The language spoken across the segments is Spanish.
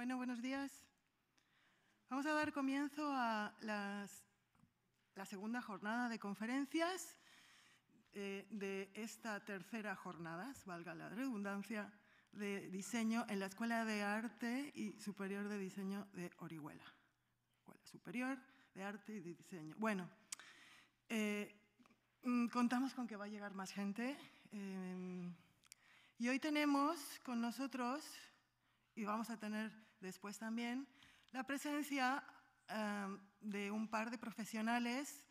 Bueno, buenos días. Vamos a dar comienzo a la segunda jornada de conferencias eh, de esta tercera jornada, valga la redundancia, de diseño en la Escuela de Arte y Superior de Diseño de Orihuela. Escuela Superior de Arte y de Diseño. Bueno, eh, mm, contamos con que va a llegar más gente. Eh, y hoy tenemos con nosotros, y vamos a tener después también, la presencia eh, de un par de profesionales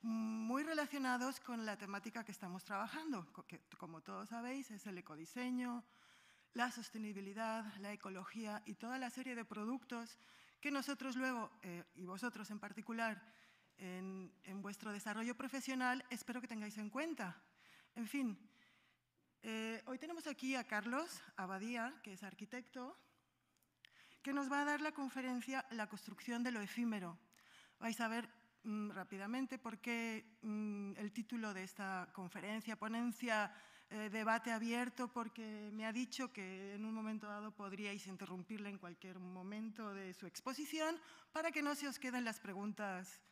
muy relacionados con la temática que estamos trabajando, que como todos sabéis es el ecodiseño, la sostenibilidad, la ecología y toda la serie de productos que nosotros luego, eh, y vosotros en particular, en, vuestro desarrollo profesional, espero que tengáis en cuenta. En fin, eh, hoy tenemos aquí a Carlos Abadía, que es arquitecto, que nos va a dar la conferencia La construcción de lo efímero. Vais a ver mm, rápidamente por qué mm, el título de esta conferencia, ponencia, eh, debate abierto, porque me ha dicho que en un momento dado podríais interrumpirla en cualquier momento de su exposición para que no se os queden las preguntas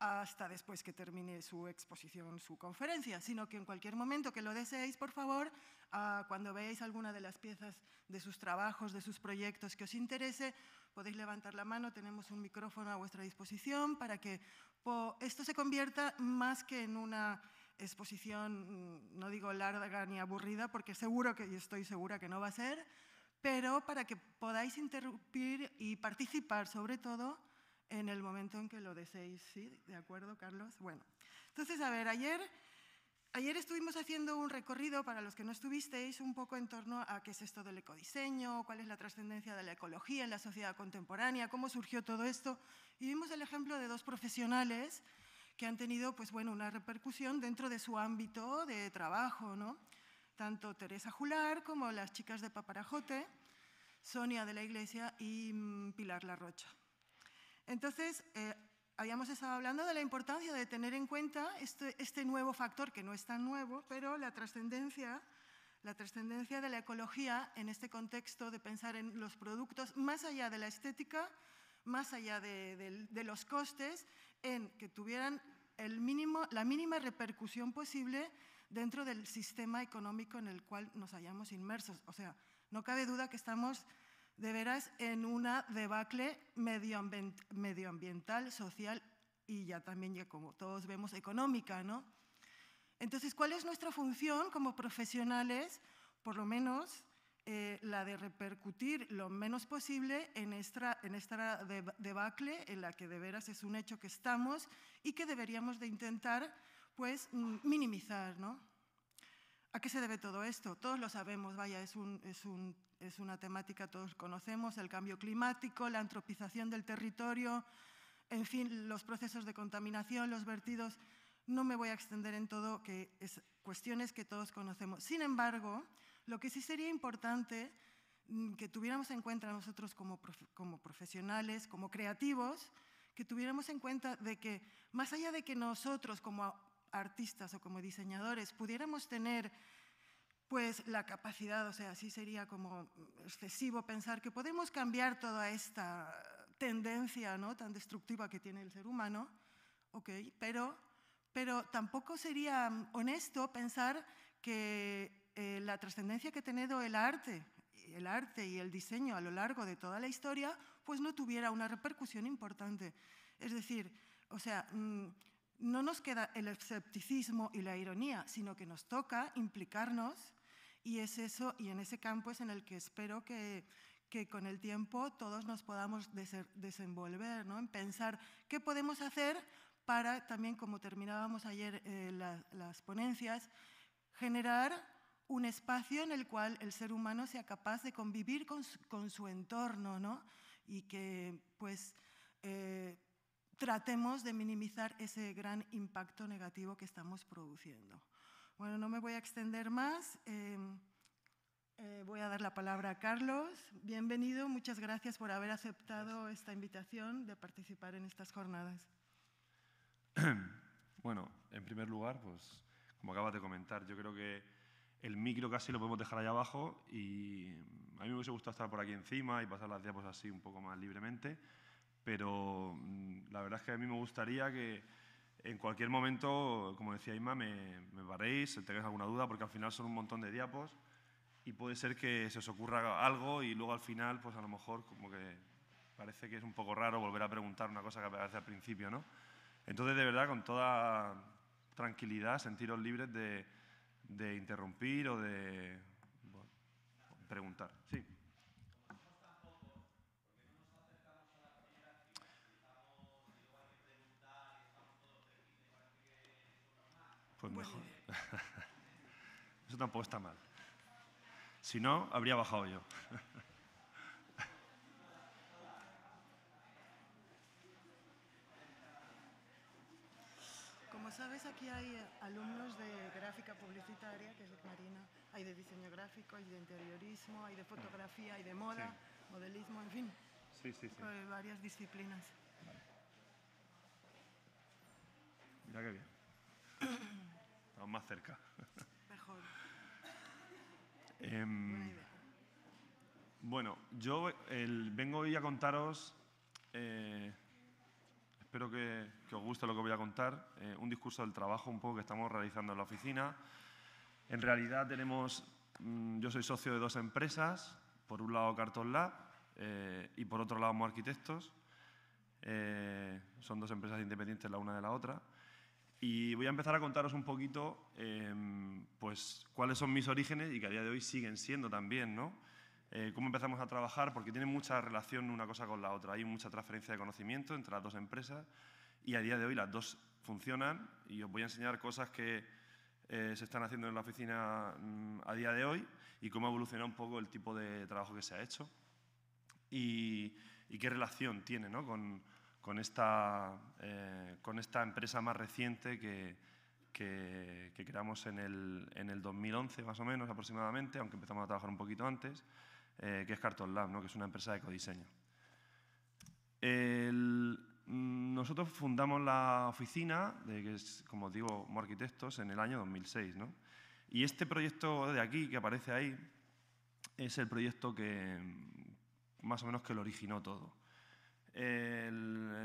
hasta después que termine su exposición, su conferencia, sino que en cualquier momento que lo deseéis, por favor, ah, cuando veáis alguna de las piezas de sus trabajos, de sus proyectos que os interese, podéis levantar la mano, tenemos un micrófono a vuestra disposición para que esto se convierta más que en una exposición, no digo larga ni aburrida, porque seguro que, y estoy segura que no va a ser, pero para que podáis interrumpir y participar sobre todo en el momento en que lo deseéis. ¿Sí? ¿De acuerdo, Carlos? Bueno, entonces, a ver, ayer, ayer estuvimos haciendo un recorrido, para los que no estuvisteis, un poco en torno a qué es esto del ecodiseño, cuál es la trascendencia de la ecología en la sociedad contemporánea, cómo surgió todo esto. Y vimos el ejemplo de dos profesionales que han tenido pues, bueno, una repercusión dentro de su ámbito de trabajo, ¿no? tanto Teresa Jular como las chicas de Paparajote, Sonia de la Iglesia y mm, Pilar La Rocha. Entonces, eh, habíamos estado hablando de la importancia de tener en cuenta este, este nuevo factor, que no es tan nuevo, pero la trascendencia la trascendencia de la ecología en este contexto de pensar en los productos más allá de la estética, más allá de, los costes, en que tuvieran el mínimo, la mínima repercusión posible dentro del sistema económico en el cual nos hallamos inmersos. O sea, no cabe duda que estamos de veras en una debacle medioambiental, social y ya también, ya como todos vemos, económica. ¿no? Entonces, ¿cuál es nuestra función como profesionales? Por lo menos eh, la de repercutir lo menos posible en esta, en esta debacle en la que de veras es un hecho que estamos y que deberíamos de intentar pues, mm, minimizar. ¿no? ¿A qué se debe todo esto? Todos lo sabemos, vaya, es, una temática todos conocemos, el cambio climático, la antropización del territorio, en fin, los procesos de contaminación, los vertidos. No me voy a extender en todo, que es cuestiones que todos conocemos. Sin embargo, lo que sí sería importante mm, que tuviéramos en cuenta nosotros como, como profesionales, como creativos, que tuviéramos en cuenta de que más allá de que nosotros como artistas o como diseñadores pudiéramos tener pues la capacidad, o sea, sí sería como excesivo pensar que podemos cambiar toda esta tendencia ¿no? tan destructiva que tiene el ser humano, okay, pero, pero tampoco sería honesto pensar que eh, la trascendencia que ha tenido el arte, el arte y el diseño a lo largo de toda la historia, pues no tuviera una repercusión importante. Es decir, o sea, mm, no nos queda el escepticismo y la ironía, sino que nos toca implicarnos y es eso, y en ese campo es en el que espero que, con el tiempo todos nos podamos desenvolver, ¿no? en pensar qué podemos hacer para también, como terminábamos ayer eh, las ponencias, generar un espacio en el cual el ser humano sea capaz de convivir con su, entorno ¿no? y que pues eh, tratemos de minimizar ese gran impacto negativo que estamos produciendo. Bueno, no me voy a extender más. Em, eh, voy a dar la palabra a Carlos. Bienvenido, muchas gracias por haber aceptado esta invitación de participar en estas jornadas. Bueno, en primer lugar, pues como acabas de comentar, yo creo que el micro casi lo podemos dejar allá abajo y a mí me hubiese estar por aquí encima y pasar las diapositivas así un poco más libremente, pero mm, la verdad es que a mí me gustaría que en cualquier momento, como decía Inma, me, me paréis, si tengáis alguna duda, porque al final son un montón de diapos y puede ser que se os ocurra algo y luego al final, pues a lo mejor como que parece que es un poco raro volver a preguntar una cosa que aparece al principio, ¿no? Entonces, de verdad, con toda tranquilidad, sentiros libres de, interrumpir o de preguntar. Sí. Pues mejor. Eso tampoco está mal. Si no, habría bajado yo. Como sabes, aquí hay alumnos de gráfica publicitaria, que es Marina, hay de diseño gráfico, hay de interiorismo, hay de fotografía, hay de moda, modelismo, en fin. Sí, sí, sí. Hay varias disciplinas. Mira qué bien. más cerca. Em, bueno, yo vengo hoy a contaros, eh, espero que, os guste lo que voy a contar, eh, un discurso del trabajo un poco que estamos realizando en la oficina. En realidad tenemos, mm, yo soy socio de dos empresas, por un lado Carton Lab eh, y por otro lado Mo Arquitectos. son dos empresas independientes la una de la otra. Y voy a empezar a contaros un poquito em, pues, cuáles son mis orígenes y que a día de hoy siguen siendo también, ¿no? Eh, cómo empezamos a trabajar, porque tiene mucha relación una cosa con la otra. Hay mucha transferencia de conocimiento entre las dos empresas y a día de hoy las dos funcionan y os voy a enseñar cosas que eh, se están haciendo en la oficina mm, a día de hoy y cómo ha evolucionado un poco el tipo de trabajo que se ha hecho y, y qué relación tiene ¿no? con, con esta, eh, con esta empresa más reciente que, que, creamos en el, 2011 más o menos aproximadamente, aunque empezamos a trabajar un poquito antes, eh, que es Carton Lab, ¿no? que es una empresa de ecodiseño. Mm, nosotros fundamos la oficina, de, que es, como digo, como arquitectos, en el año 2006. Y este proyecto de aquí, que aparece ahí, es el proyecto que más o menos que lo originó todo. Eh,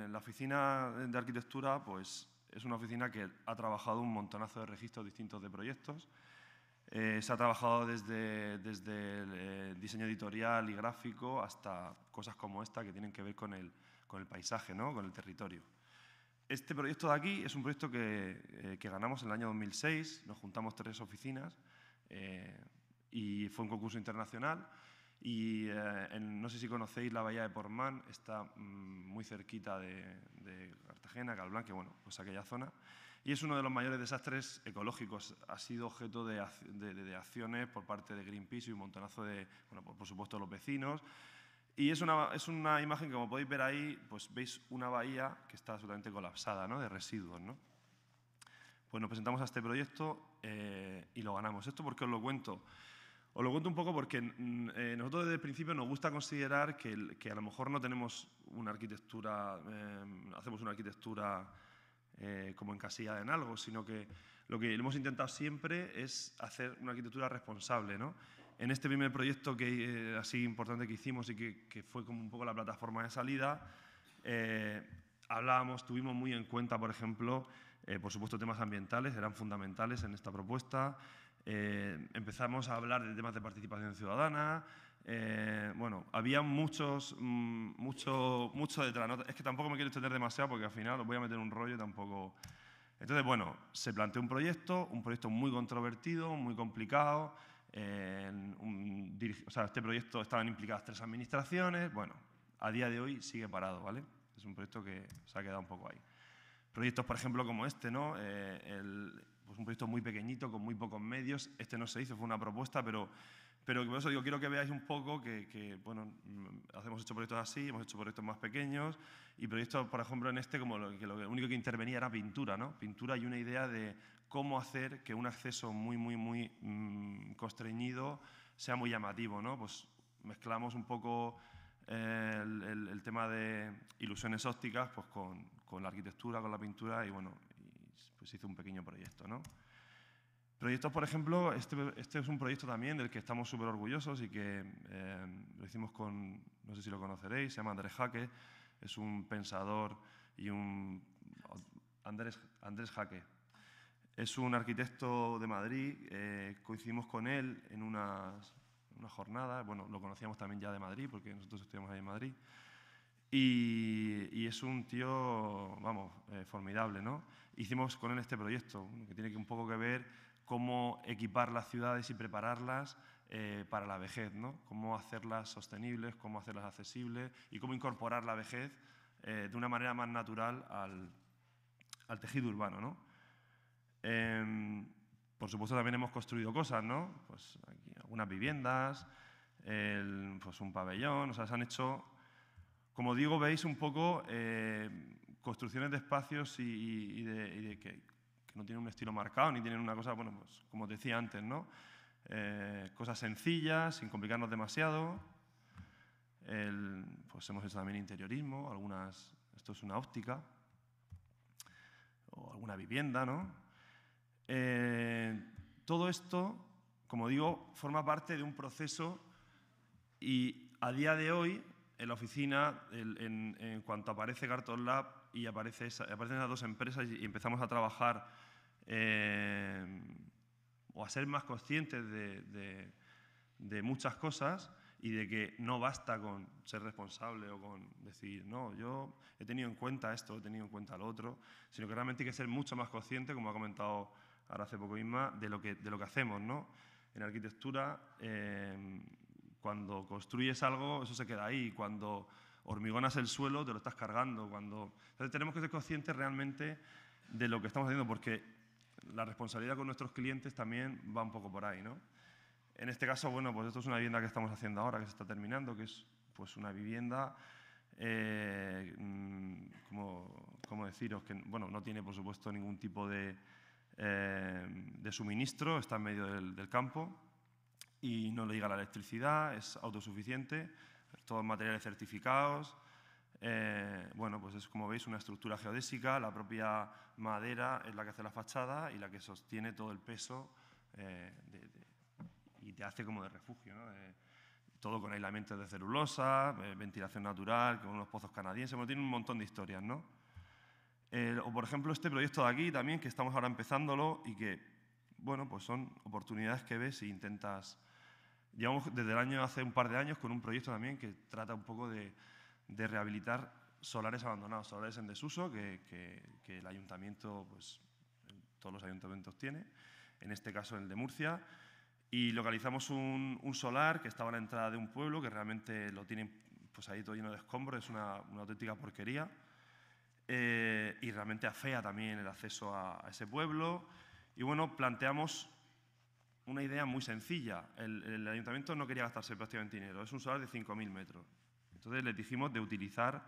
la oficina de arquitectura pues, es una oficina que ha trabajado un montonazo de registros distintos de proyectos. Eh, se ha trabajado desde, desde el eh, diseño editorial y gráfico hasta cosas como esta que tienen que ver con el, con el paisaje, ¿no? con el territorio. Este proyecto de aquí es un proyecto que, que ganamos en el año 2006, nos juntamos tres oficinas y fue un concurso internacional y eh, no sé si conocéis la bahía de Portmán, está mm, muy cerquita de, de Cartagena, Calblanque, bueno, pues aquella zona. Y es uno de los mayores desastres ecológicos. Ha sido objeto de, de, acciones por parte de Greenpeace y un montonazo de, bueno, por, supuesto, los vecinos. Y es una, es una, imagen que, como podéis ver ahí, pues veis una bahía que está absolutamente colapsada ¿no? de residuos. ¿no? Pues nos presentamos a este proyecto eh, y lo ganamos. Esto porque os lo cuento. Os lo cuento un poco porque mm, eh, nosotros desde el principio nos gusta considerar que, que a lo mejor no tenemos una arquitectura, em, hacemos una arquitectura eh, como encasillada en algo, sino que lo que hemos intentado siempre es hacer una arquitectura responsable. ¿no? En este primer proyecto que, eh, así importante que hicimos y que, que, fue como un poco la plataforma de salida, hablábamos, tuvimos muy en cuenta, por ejemplo, por supuesto temas ambientales, eran fundamentales en esta propuesta. Eh, empezamos a hablar de temas de participación ciudadana. Eh, bueno, había muchos, mm, mucho, detrás. Es que tampoco me quiero extender demasiado porque al final os voy a meter un rollo tampoco. Entonces, bueno, se planteó un proyecto, un proyecto muy controvertido, muy complicado. Eh, este proyecto estaban implicadas tres administraciones. Bueno, a día de hoy sigue parado, ¿vale? Es un proyecto que se ha quedado un poco ahí. Proyectos, por ejemplo, como este, ¿no? Pues, un proyecto muy pequeñito, con muy pocos medios. Este no se hizo, fue una propuesta, pero, pero por eso digo, quiero que veáis un poco que, bueno, mm, hemos hecho proyectos así, hemos hecho proyectos más pequeños y proyectos, por ejemplo, en este, como lo, que lo único que intervenía era pintura, ¿no? Pintura y una idea de cómo hacer que un acceso muy, muy, muy mm, constreñido sea muy llamativo, ¿no? Pues mezclamos un poco... Eh, el, el, tema de ilusiones ópticas pues con, con, la arquitectura, con la pintura y bueno, se pues hizo un pequeño proyecto. ¿no? Proyectos, por ejemplo, este, este, es un proyecto también del que estamos súper orgullosos y que eh, lo hicimos con, no sé si lo conoceréis, se llama Andrés Jaque, es un pensador y un... Andrés, Andrés Jaque. Es un arquitecto de Madrid, eh, coincidimos con él en una jornada, bueno, lo conocíamos también ya de Madrid, porque nosotros estuvimos ahí en Madrid, y, es un tío, vamos, eh, formidable, ¿no? Hicimos con él este proyecto, que tiene un poco que ver cómo equipar las ciudades y prepararlas eh, para la vejez, ¿no? Cómo hacerlas sostenibles, cómo hacerlas accesibles y cómo incorporar la vejez eh, de una manera más natural al, tejido urbano, ¿no? Em, por supuesto, también hemos construido cosas, ¿no? Pues aquí, algunas viviendas, pues un pabellón, o sea, se han hecho como digo, veis un poco eh, construcciones de espacios y, que, no tienen un estilo marcado ni tienen una cosa, bueno, pues como decía antes, ¿no? Eh, cosas sencillas, sin complicarnos demasiado. pues hemos hecho también interiorismo, algunas, esto es una óptica, o alguna vivienda, ¿no? Eh, todo esto, como digo, forma parte de un proceso y a día de hoy en la oficina, en, cuanto aparece Carton Lab y aparece aparecen esas dos empresas y empezamos a trabajar eh, o a ser más conscientes de, muchas cosas y de que no basta con ser responsable o con decir, no, yo he tenido en cuenta esto, he tenido en cuenta lo otro, sino que realmente hay que ser mucho más consciente, como ha comentado ahora hace poco misma, de lo que, de lo que hacemos. ¿no? En arquitectura eh, cuando construyes algo, eso se queda ahí. Cuando hormigonas el suelo, te lo estás cargando. Cuando... Entonces tenemos que ser conscientes realmente de lo que estamos haciendo, porque la responsabilidad con nuestros clientes también va un poco por ahí. ¿no? En este caso, bueno, pues esto es una vivienda que estamos haciendo ahora, que se está terminando, que es pues una vivienda eh, mm, como, deciros que bueno, no tiene, por supuesto, ningún tipo de, eh, de suministro, está en medio del, del campo y no le llega la electricidad, es autosuficiente, todos materiales certificados. Eh, bueno, pues es como veis una estructura geodésica, la propia madera es la que hace la fachada y la que sostiene todo el peso eh, y te hace como de refugio. ¿no? Eh, todo con aislamiento de celulosa, ventilación natural, con unos pozos canadienses, bueno, tiene un montón de historias, ¿no? o por ejemplo este proyecto de aquí también, que estamos ahora empezándolo y que, bueno, pues son oportunidades que ves y e intentas Llevamos desde el año, hace un par de años, con un proyecto también que trata un poco de, de rehabilitar solares abandonados, solares en desuso, que, que, el ayuntamiento, pues todos los ayuntamientos tiene, en este caso el de Murcia, y localizamos un, solar que estaba en la entrada de un pueblo, que realmente lo tienen pues ahí todo lleno de escombros, es una, una auténtica porquería, eh, y realmente afea también el acceso a, a ese pueblo. Y bueno, planteamos una idea muy sencilla. El, ayuntamiento no quería gastarse prácticamente dinero, es un solar de 5.000 metros. Entonces les dijimos de utilizar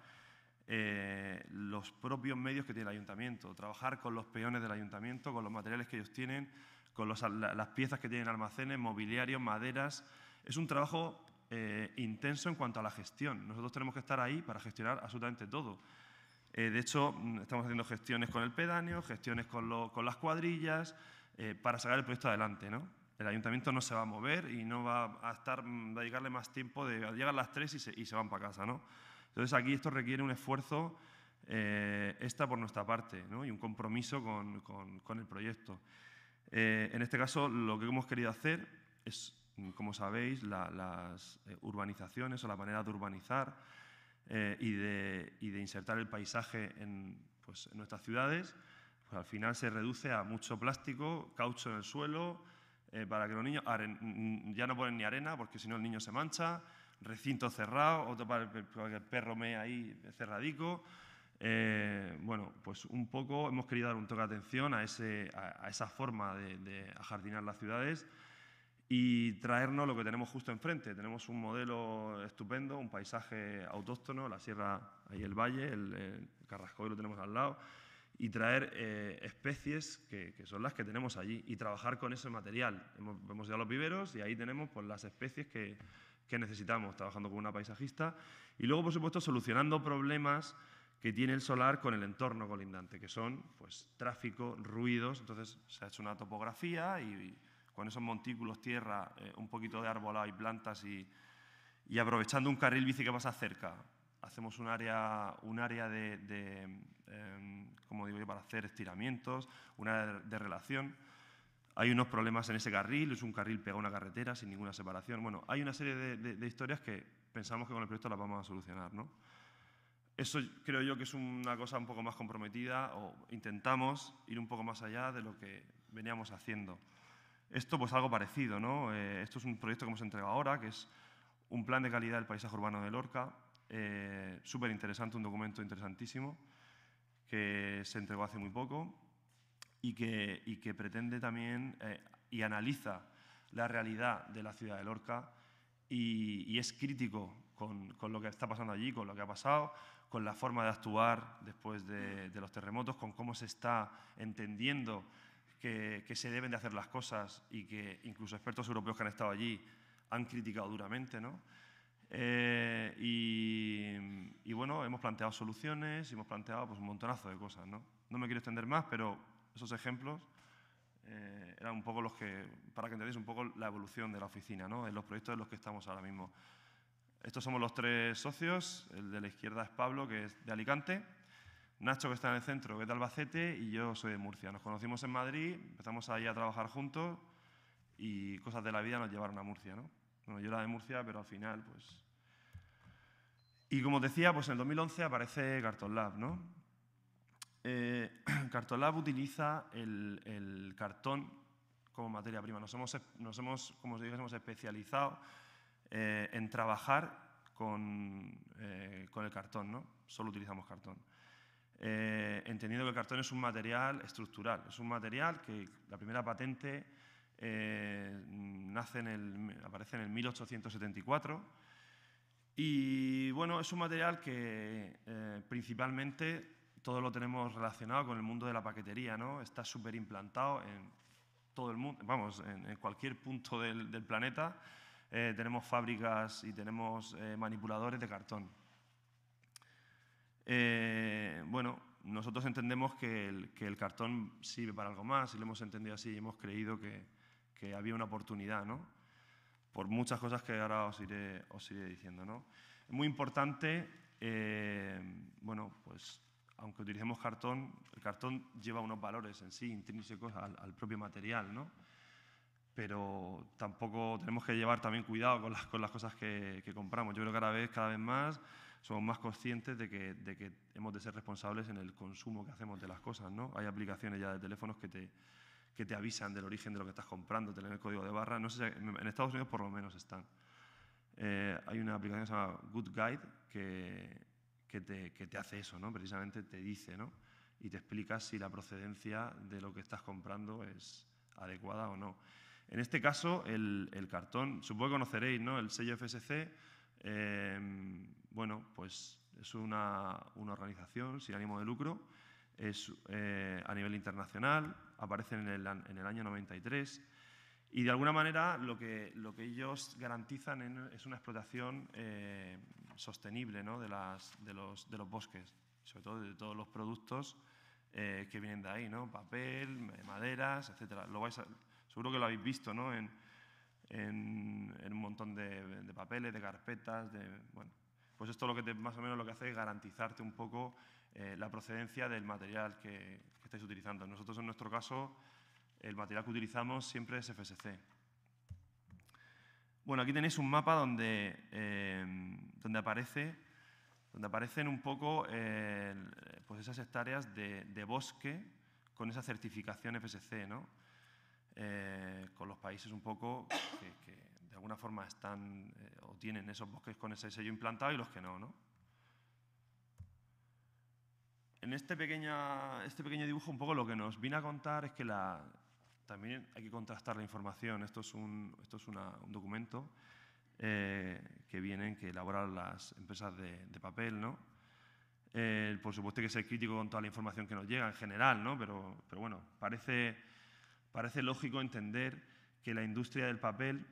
eh, los propios medios que tiene el ayuntamiento, trabajar con los peones del ayuntamiento, con los materiales que ellos tienen, con las piezas que tienen almacenes, mobiliarios, maderas. Es un trabajo eh, intenso en cuanto a la gestión. Nosotros tenemos que estar ahí para gestionar absolutamente todo. Eh, de hecho, mm, estamos haciendo gestiones con el pedáneo, gestiones con, con las cuadrillas, para sacar el proyecto adelante. ¿no? el ayuntamiento no se va a mover y no va a estar va a dedicarle más tiempo de a las tres y se, van para casa, ¿no? Entonces aquí esto requiere un esfuerzo eh, esta por nuestra parte y un compromiso con, el proyecto. Eh, en este caso lo que hemos querido hacer es, como sabéis, las eh, urbanizaciones o la manera de urbanizar eh, y, de, insertar el paisaje en, pues, nuestras ciudades, pues, al final se reduce a mucho plástico, caucho en el suelo, eh, para que los niños, ya no ponen ni arena porque si no el niño se mancha, recinto cerrado, otro para, que el perro mea ahí cerradico. Eh, bueno, pues un poco hemos querido dar un toque de atención a, ese, a, esa forma de, de, ajardinar las ciudades y traernos lo que tenemos justo enfrente. Tenemos un modelo estupendo, un paisaje autóctono, la sierra, y el valle, el, Carrascoy lo tenemos al lado y traer eh, especies que, son las que tenemos allí y trabajar con ese material. Hemos, ido a los viveros y ahí tenemos pues, las especies que, que, necesitamos, trabajando con una paisajista y luego, por supuesto, solucionando problemas que tiene el solar con el entorno colindante, que son pues, tráfico, ruidos. Entonces se ha hecho una topografía y, con esos montículos, tierra, eh, un poquito de arbolado y plantas y, y, aprovechando un carril bici que pasa cerca. Hacemos un área, un área de Em, como digo yo, para hacer estiramientos, una de, relación. Hay unos problemas en ese carril, es un carril pegado a una carretera sin ninguna separación. Bueno, hay una serie de, historias que pensamos que con el proyecto las vamos a solucionar, ¿no? Eso creo yo que es una cosa un poco más comprometida o intentamos ir un poco más allá de lo que veníamos haciendo. Esto pues algo parecido, ¿no? Eh, esto es un proyecto que hemos entregado ahora, que es un plan de calidad del paisaje urbano de Lorca, eh, súper interesante, un documento interesantísimo que se entregó hace muy poco y que, y que pretende también eh, y analiza la realidad de la ciudad de Lorca y, es crítico con, lo que está pasando allí, con lo que ha pasado, con la forma de actuar después de, los terremotos, con cómo se está entendiendo que, que, se deben de hacer las cosas y que incluso expertos europeos que han estado allí han criticado duramente, ¿no? Eh, y, bueno, hemos planteado soluciones y hemos planteado pues, un montonazo de cosas. ¿no? no me quiero extender más, pero esos ejemplos eh, eran un poco los que, para que entendáis un poco la evolución de la oficina, ¿no? en los proyectos en los que estamos ahora mismo. Estos somos los tres socios, el de la izquierda es Pablo, que es de Alicante, Nacho, que está en el centro, que es de Albacete, y yo soy de Murcia. Nos conocimos en Madrid, empezamos ahí a trabajar juntos y cosas de la vida nos llevaron a Murcia. ¿no? yo era de Murcia, pero al final, pues... Y como decía, pues en el 2011 aparece Cartolab Lab, ¿no? Eh, utiliza el, cartón como materia prima. Nos hemos, nos como os hemos especializado eh, en trabajar con, eh, con, el cartón, ¿no? Solo utilizamos cartón. entendiendo que el cartón es un material estructural, es un material que la primera patente eh, nace el, aparece en el 1874. Y bueno, es un material que eh, principalmente todo lo tenemos relacionado con el mundo de la paquetería, ¿no? Está súper implantado en todo el mundo, vamos, en, cualquier punto del, planeta eh, tenemos fábricas y tenemos manipuladores de cartón. bueno, nosotros entendemos que el, que el, cartón sirve para algo más y lo hemos entendido así y hemos creído que, que había una oportunidad, ¿no? Por muchas cosas que ahora os iré, diciendo, ¿no? Es muy importante, eh, bueno, pues aunque utilicemos cartón, el cartón lleva unos valores en sí intrínsecos al, propio material, ¿no? Pero tampoco tenemos que llevar también cuidado con las, con las cosas que, compramos. Yo creo que cada vez, cada vez más somos más conscientes de que, de que hemos de ser responsables en el consumo que hacemos de las cosas, ¿no? Hay aplicaciones ya de teléfonos que te, que te avisan del origen de lo que estás comprando, te el código de barra. No sé en Estados Unidos por lo menos están. Eh, hay una aplicación que se llama Good Guide que, que, te, hace eso, ¿no? precisamente te dice ¿no? y te explica si la procedencia de lo que estás comprando es adecuada o no. En este caso, el, cartón, supongo que conoceréis ¿no? el sello FSC, eh, bueno, pues es una, organización sin ánimo de lucro, es eh, a nivel internacional, aparecen en el, en el año 93. Y de alguna manera lo que, lo que ellos garantizan es una explotación eh, sostenible de, las, de, los, de, los, bosques, sobre todo de todos los productos eh, que vienen de ahí, ¿no? papel, maderas, etc. Lo vais seguro que lo habéis visto ¿no? en, en, un montón de, de, papeles, de carpetas, de, bueno, pues esto lo que más o menos lo que hace es garantizarte un poco eh, la procedencia del material que, estáis utilizando. Nosotros, en nuestro caso, el material que utilizamos siempre es FSC. Bueno, aquí tenéis un mapa donde, eh, donde, aparece, donde aparecen un poco eh, pues esas hectáreas de, bosque con esa certificación FSC, ¿no? Eh, con los países un poco que, que de alguna forma están o tienen esos bosques con ese sello implantado y los que no, ¿no? en este, pequeña, este pequeño dibujo un poco lo que nos vino a contar es que la, también hay que contrastar la información. Esto es un, esto es un documento eh, que vienen, que elaboran las empresas de, papel, ¿no? Eh, por supuesto hay que ser crítico con toda la información que nos llega en general, ¿no? Pero, pero bueno, parece, parece lógico entender que la industria del papel,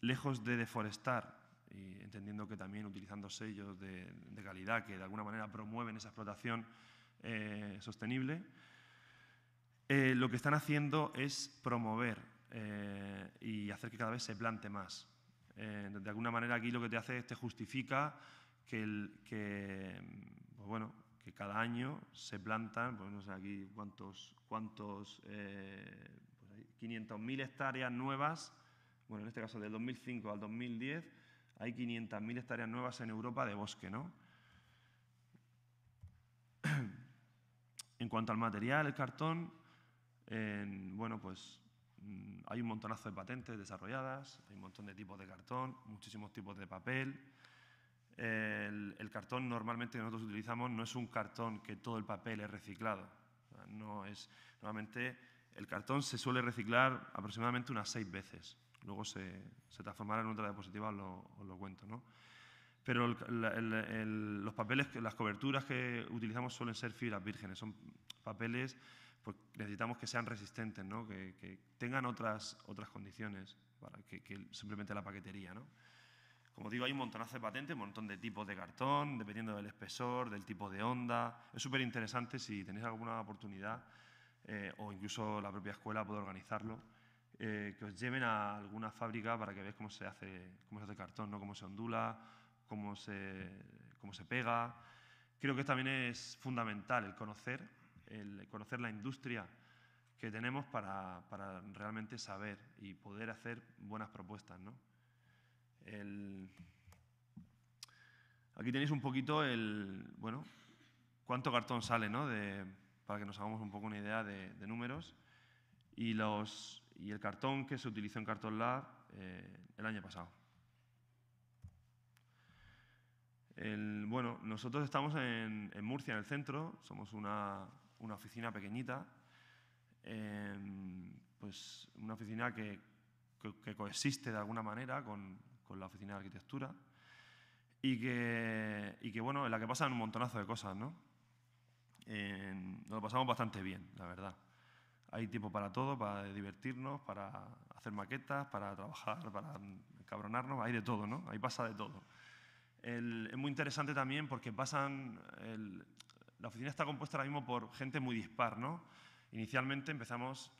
lejos de deforestar, y entendiendo que también utilizando sellos de, de calidad que de alguna manera promueven esa explotación, eh, sostenible, eh, lo que están haciendo es promover eh, y hacer que cada vez se plante más. de alguna manera aquí lo que te hace es te justifica que, el, que, pues bueno, que cada año se plantan, pues no sé aquí cuántos, cuántos 500.000 pues hectáreas nuevas, bueno, en este caso del 2005 al 2010, hay 500.000 hectáreas nuevas en Europa de bosque, ¿no? En cuanto al material, el cartón, bueno, pues mm, hay un montonazo de patentes desarrolladas, hay un montón de tipos de cartón, muchísimos tipos de papel. El, cartón normalmente que nosotros utilizamos no es un cartón que todo el papel es reciclado. No es, normalmente el cartón se suele reciclar aproximadamente unas seis veces. Luego se, transformará en otra diapositiva, os lo, lo cuento. ¿no? pero los papeles, las coberturas que utilizamos suelen ser fibras vírgenes, son papeles pues necesitamos que sean resistentes, ¿no? que, tengan otras, otras condiciones para que, simplemente la paquetería. ¿no? Como digo, hay un montonazo de patentes, un montón de tipos de cartón, dependiendo del espesor, del tipo de onda. Es súper interesante si tenéis alguna oportunidad eh, o incluso la propia escuela puede organizarlo, eh, que os lleven a alguna fábrica para que veáis cómo se hace, cómo se hace cartón, ¿no? cómo se ondula, cómo se, cómo se pega. Creo que también es fundamental el conocer, el conocer la industria que tenemos para, para realmente saber y poder hacer buenas propuestas. ¿no? aquí tenéis un poquito el, bueno, cuánto cartón sale, ¿no? de, para que nos hagamos un poco una idea de, números. Y, los, y el cartón que se utilizó en Cartón Lab eh, el año pasado. bueno, nosotros estamos en, Murcia, en el centro, somos una, oficina pequeñita, em, pues una oficina que, coexiste de alguna manera con, la oficina de arquitectura y que, bueno, en la que pasan un montonazo de cosas, ¿no? Em, nos lo pasamos bastante bien, la verdad. Hay tiempo para todo, para divertirnos, para hacer maquetas, para trabajar, para cabronarnos, hay de todo, ¿no? Ahí pasa de todo es muy interesante también porque pasan, la oficina está compuesta ahora mismo por gente muy dispar. ¿no? Inicialmente empezamos,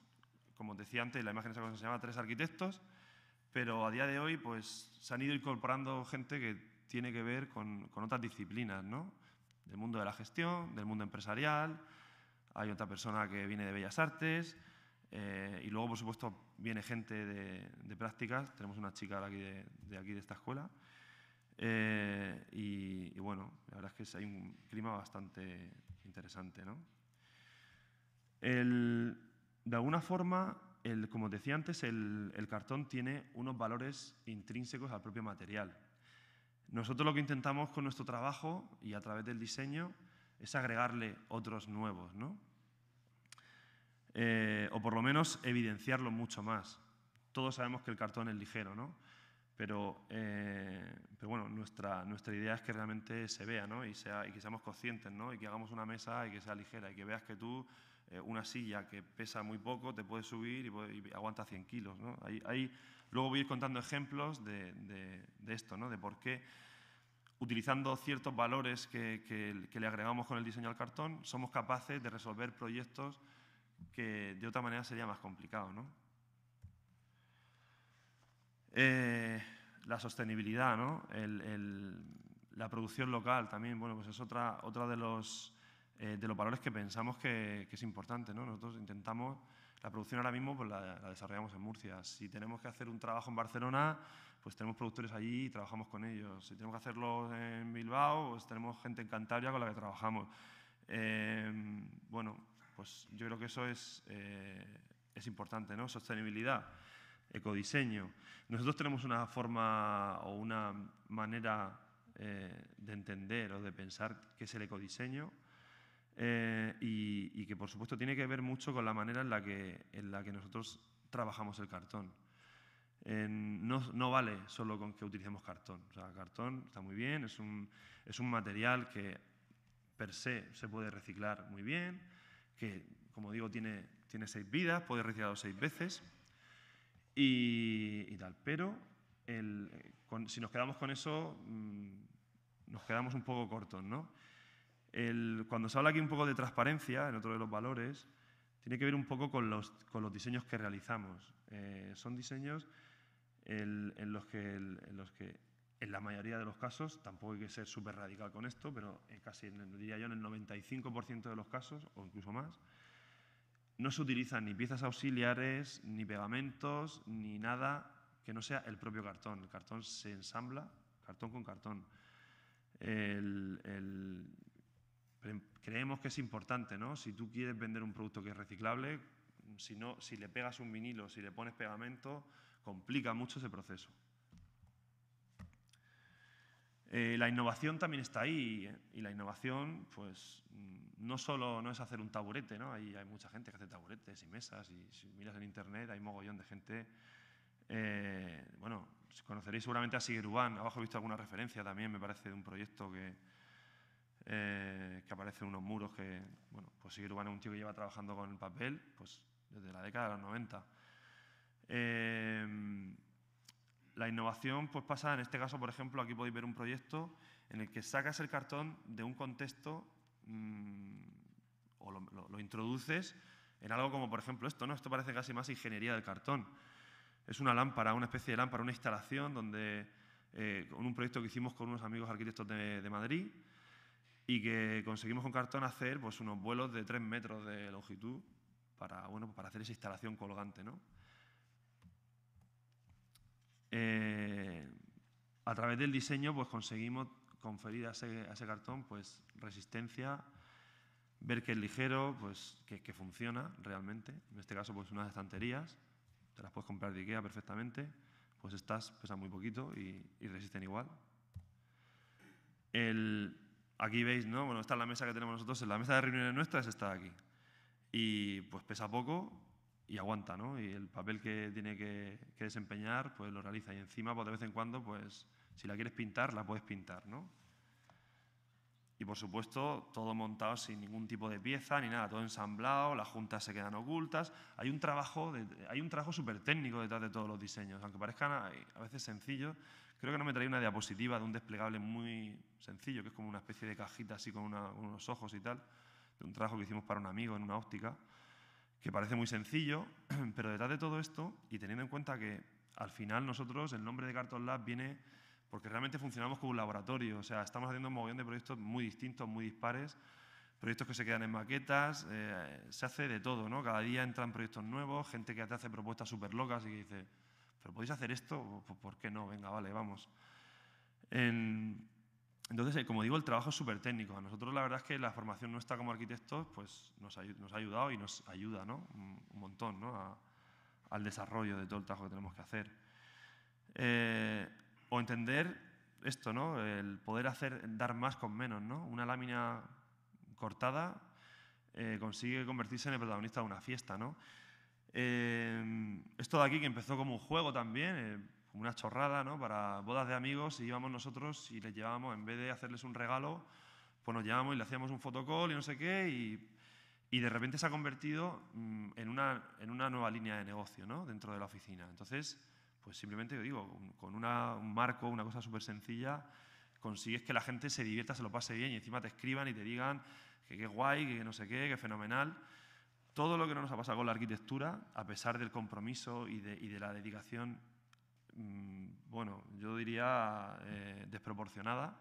como decía antes, la imagen esa cosa se llama tres arquitectos, pero a día de hoy pues, se han ido incorporando gente que tiene que ver con, con otras disciplinas, ¿no? del mundo de la gestión, del mundo empresarial, hay otra persona que viene de Bellas Artes, eh, y luego, por supuesto, viene gente de, prácticas. Tenemos una chica aquí de, aquí de esta escuela. Eh, y, bueno, la verdad es que hay un clima bastante interesante. ¿no? de alguna forma, como decía antes, el, cartón tiene unos valores intrínsecos al propio material. Nosotros lo que intentamos con nuestro trabajo y a través del diseño es agregarle otros nuevos, ¿no? Eh, o por lo menos evidenciarlo mucho más. Todos sabemos que el cartón es ligero, ¿no? Eh, pero, bueno, nuestra, idea es que realmente se vea y, que seamos conscientes ¿no? y que hagamos una mesa y que sea ligera y que veas que tú eh, una silla que pesa muy poco te puedes subir y, aguanta 100 kilos. ¿no? Ahí, luego voy a ir contando ejemplos de, esto, ¿no? de por qué utilizando ciertos valores que, le agregamos con el diseño al cartón, somos capaces de resolver proyectos que de otra manera sería más complicado. Eh, la sostenibilidad, ¿no? la producción local también, bueno, pues es otra, otra de, los, eh, valores que pensamos que, es importante. ¿no? Nosotros intentamos, la producción ahora mismo pues la, desarrollamos en Murcia. Si tenemos que hacer un trabajo en Barcelona, pues tenemos productores allí y trabajamos con ellos. Si tenemos que hacerlo en Bilbao, pues tenemos gente en Cantabria con la que trabajamos. Eh, bueno, pues yo creo que eso es, es importante, ¿no? Sostenibilidad ecodiseño. Nosotros tenemos una forma o una manera eh, de entender o de pensar qué es el ecodiseño eh, y, que por supuesto tiene que ver mucho con la manera en la que, en la que nosotros trabajamos el cartón. no, vale solo con que utilicemos cartón. sea, cartón está muy bien, es un, material que per se se puede reciclar muy bien, que como digo tiene, tiene seis vidas, puede reciclarlo seis veces y, tal. Pero si nos quedamos con eso, mm, nos quedamos un poco cortos, ¿no? cuando se habla aquí un poco de transparencia, en otro de los valores, tiene que ver un poco con los, con los diseños que realizamos. Eh, son diseños en, los que en los que, en la mayoría de los casos, tampoco hay que ser súper radical con esto, pero eh, casi, diría yo, en el 95% de los casos, o incluso más, no se utilizan ni piezas auxiliares, ni pegamentos, ni nada que no sea el propio cartón. El cartón se ensambla, cartón con cartón. creemos que es importante, ¿no? Si tú quieres vender un producto que es reciclable, si, no, si le pegas un vinilo, si le pones pegamento, complica mucho ese proceso. Eh, la innovación también está ahí y, la innovación pues no solo no es hacer un taburete, ¿no? hay mucha gente que hace taburetes y mesas y si miras en internet hay mogollón de gente. Eh, bueno, conoceréis seguramente a Sigerubán, abajo he visto alguna referencia también, me parece, de un proyecto que, eh, que aparece en unos muros que, bueno, pues Sigerubán es un tío que lleva trabajando con el papel pues desde la década de los 90 la innovación pues, pasa, en este caso, por ejemplo, aquí podéis ver un proyecto en el que sacas el cartón de un contexto mm, o lo, introduces en algo como, por ejemplo, esto, ¿no? Esto parece casi más ingeniería del cartón. Es una lámpara, una especie de lámpara, una instalación donde, eh, con un proyecto que hicimos con unos amigos arquitectos de, Madrid, y que conseguimos con cartón hacer pues, unos vuelos de tres metros de longitud para, bueno, pues, para hacer esa instalación colgante. ¿no? Eh, a través del diseño pues conseguimos conferir a ese, cartón pues resistencia, ver que es ligero, pues que, funciona realmente. En este caso pues unas estanterías, te las puedes comprar de Ikea perfectamente, pues estas pesan muy poquito y, resisten igual. aquí veis, ¿no? Bueno, esta es la mesa que tenemos nosotros, la mesa de reuniones nuestra está aquí. Y pues pesa poco, y aguanta, ¿no? Y el papel que tiene que, desempeñar, pues lo realiza. Y encima, pues de vez en cuando, pues si la quieres pintar, la puedes pintar, ¿no? Y por supuesto, todo montado sin ningún tipo de pieza ni nada, todo ensamblado, las juntas se quedan ocultas. Hay un trabajo, hay un trabajo súper técnico detrás de todos los diseños, aunque parezcan eh, a veces sencillos. Creo que no me traía una diapositiva de un desplegable muy sencillo, que es como una especie de cajita así con, con unos ojos y tal, de un trabajo que hicimos para un amigo en una óptica que parece muy sencillo, pero detrás de todo esto, y teniendo en cuenta que al final nosotros, el nombre de Carton Lab viene porque realmente funcionamos como un laboratorio, o sea, estamos haciendo un mogollón de proyectos muy distintos, muy dispares, proyectos que se quedan en maquetas, eh, se hace de todo, ¿no? Cada día entran proyectos nuevos, gente que te hace propuestas súper locas y que dice, ¿pero podéis hacer esto? Pues, ¿Por qué no? Venga, vale, vamos. Entonces, eh, como digo, el trabajo es súper técnico. A nosotros la verdad es que la formación nuestra como arquitectos pues, nos, ha, nos ha ayudado y nos ayuda ¿no? un, montón ¿no? al desarrollo de todo el trabajo que tenemos que hacer. Eh, o entender esto, ¿no? el poder hacer, dar más con menos. ¿no? Una lámina cortada eh, consigue convertirse en el protagonista de una fiesta. ¿no? esto de aquí que empezó como un juego también, una chorrada, ¿no? Para bodas de amigos y íbamos nosotros y les llevábamos, en vez de hacerles un regalo, pues nos llevábamos y le hacíamos un fotocall y no sé qué y, de repente se ha convertido mm, en una, en una nueva línea de negocio, ¿no? Dentro de la oficina. Entonces, pues simplemente, yo digo, con un marco, una cosa súper sencilla, consigues que la gente se divierta, se lo pase bien y encima te escriban y te digan que qué guay, que no sé qué, que fenomenal. Todo lo que no nos ha pasado con la arquitectura, a pesar del compromiso y de, y de la dedicación Mm, bueno, yo diría eh, desproporcionada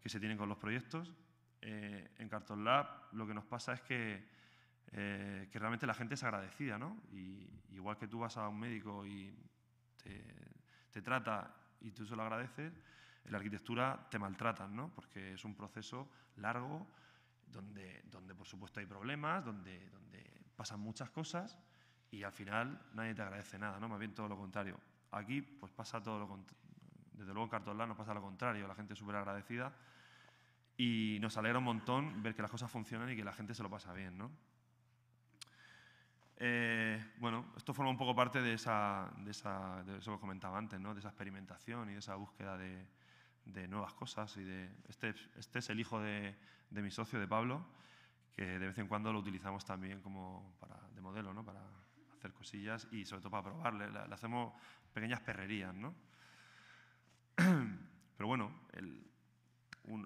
que se tienen con los proyectos. Eh, en Carton Lab lo que nos pasa es eh, que, realmente la gente es agradecida, ¿no? Y, igual que tú vas a un médico y te, trata y tú solo agradeces, en la arquitectura te maltratan, ¿no? Porque es un proceso largo donde, donde por supuesto hay problemas, donde, donde pasan muchas cosas y al final nadie te agradece nada, ¿no? Más bien todo lo contrario. Aquí pues pasa todo lo Desde luego en Cartolá nos pasa lo contrario, la gente es súper agradecida y nos alegra un montón ver que las cosas funcionan y que la gente se lo pasa bien, ¿no? Eh, bueno, esto forma un poco parte de, esa, de, eso que comentaba antes, ¿no? de esa experimentación y de esa búsqueda de, de nuevas cosas. Y de, este, este es el hijo de, de, mi socio, de Pablo, que de vez en cuando lo utilizamos también como para, de modelo, ¿no? para hacer cosillas y sobre todo para probarle. le hacemos, pequeñas perrerías, ¿no? Pero bueno,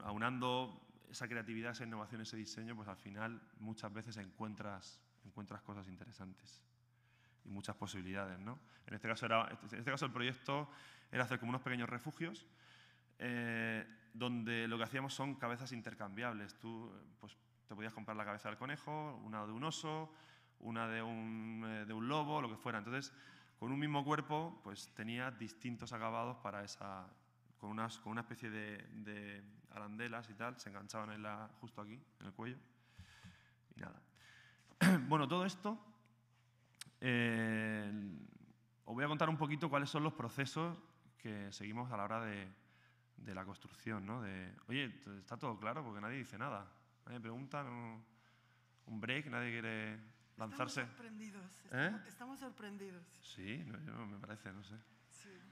aunando esa creatividad, esa innovación, ese diseño, pues al final muchas veces encuentras, encuentras cosas interesantes y muchas posibilidades. ¿no? En, este caso era, este caso el proyecto era hacer como unos pequeños refugios eh, donde lo que hacíamos son cabezas intercambiables. Tú pues, te podías comprar la cabeza del conejo, una de un oso, una de un, eh, de un lobo, lo que fuera. Entonces con un mismo cuerpo pues tenía distintos acabados para esa, con, unas, con una especie de, arandelas y tal, se enganchaban en la, justo aquí, en el cuello. Y nada. Bueno, todo esto, eh, os voy a contar un poquito cuáles son los procesos que seguimos a la hora de, la construcción. ¿no? De, Oye, está todo claro porque nadie dice nada. Nadie pregunta, un break, nadie quiere lanzarse. Estamos sorprendidos. ¿Eh? sorprendidos. Sí, me parece, no sé.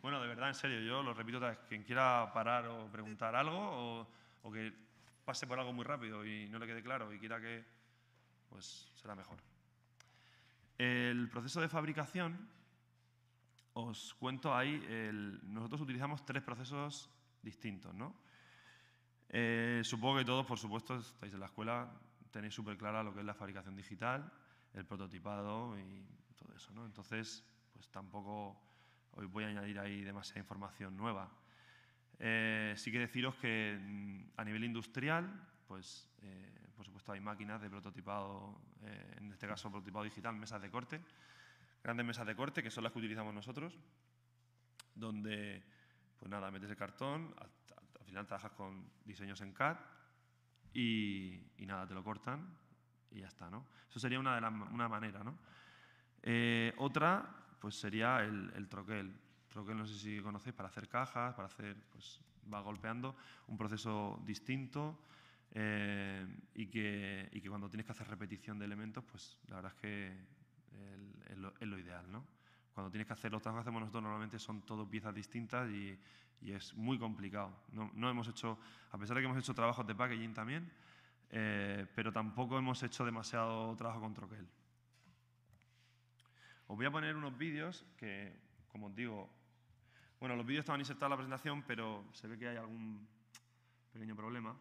Bueno, de verdad, en serio, yo lo repito otra vez. Quien quiera parar o preguntar algo o, que pase por algo muy rápido y no le quede claro y quiera que, pues será mejor. El proceso de fabricación, os cuento ahí, nosotros utilizamos tres procesos distintos, ¿no? Eh, supongo que todos, por supuesto, estáis en la escuela, tenéis súper clara lo que es la fabricación digital el prototipado y todo eso. ¿no? Entonces, pues tampoco hoy voy a añadir ahí demasiada información nueva. Eh, sí que deciros que mm, a nivel industrial, pues eh, por supuesto hay máquinas de prototipado, eh, en este caso prototipado digital, mesas de corte, grandes mesas de corte, que son las que utilizamos nosotros, donde, pues nada, metes el cartón, al, final trabajas con diseños en CAD y, y nada, te lo cortan y ya está, ¿no? Eso sería una, de una manera, ¿no? Eh, otra, pues sería el, el troquel. Troquel, no sé si conocéis, para hacer cajas, para hacer, pues va golpeando, un proceso distinto eh, y, que, y, que, cuando tienes que hacer repetición de elementos, pues la verdad es que es lo, ideal, ¿no? Cuando tienes que hacer los trabajos que hacemos nosotros normalmente son todas piezas distintas y, y, es muy complicado. No, no hemos hecho, a pesar de que hemos hecho trabajos de packaging también, eh, pero tampoco hemos hecho demasiado trabajo con Troquel. Os voy a poner unos vídeos que, como os digo, bueno, los vídeos estaban insertados en la presentación, pero se ve que hay algún pequeño problema.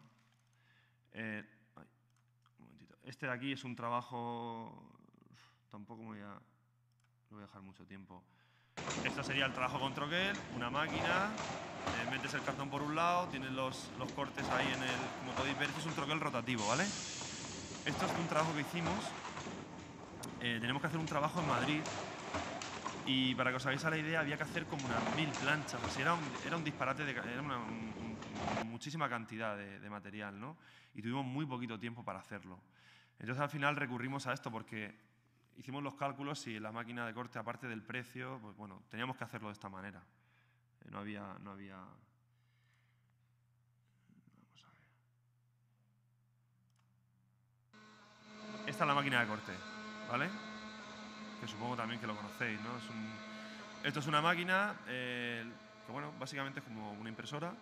Eh, este de aquí es un trabajo, tampoco me lo voy a dejar mucho tiempo. Esto sería el trabajo con troquel, una máquina, eh, metes el cartón por un lado, tienes los, los, cortes ahí en el... Como podéis ver, esto es un troquel rotativo, ¿vale? Esto es un trabajo que hicimos. Eh, tenemos que hacer un trabajo en Madrid y para que os hagáis a la idea había que hacer como unas mil planchas, era un, era un disparate, de, era una, muchísima cantidad de, de, material, ¿no? Y tuvimos muy poquito tiempo para hacerlo. Entonces al final recurrimos a esto porque hicimos los cálculos y la máquina de corte, aparte del precio, pues bueno, teníamos que hacerlo de esta manera. Eh, no había, no había Esta es la máquina de corte, ¿vale? Que supongo también que lo conocéis, ¿no? esto es una máquina eh, que, bueno, básicamente es como una impresora.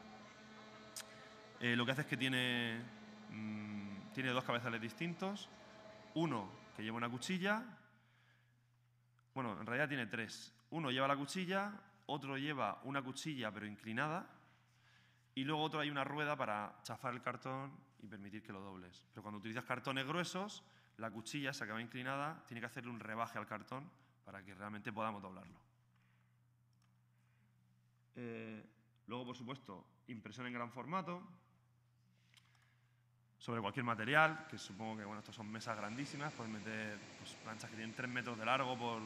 Eh, lo que hace es que tiene, mm, tiene dos cabezales distintos. Uno que lleva una cuchilla bueno, en realidad tiene tres. Uno lleva la cuchilla, otro lleva una cuchilla pero inclinada, y luego otro hay una rueda para chafar el cartón y permitir que lo dobles. Pero cuando utilizas cartones gruesos, la cuchilla, se acaba inclinada, tiene que hacerle un rebaje al cartón para que realmente podamos doblarlo. Eh, luego, por supuesto, impresión en gran formato, sobre cualquier material, que supongo que, bueno, estas son mesas grandísimas, puedes meter pues, planchas que tienen 3 metros de largo por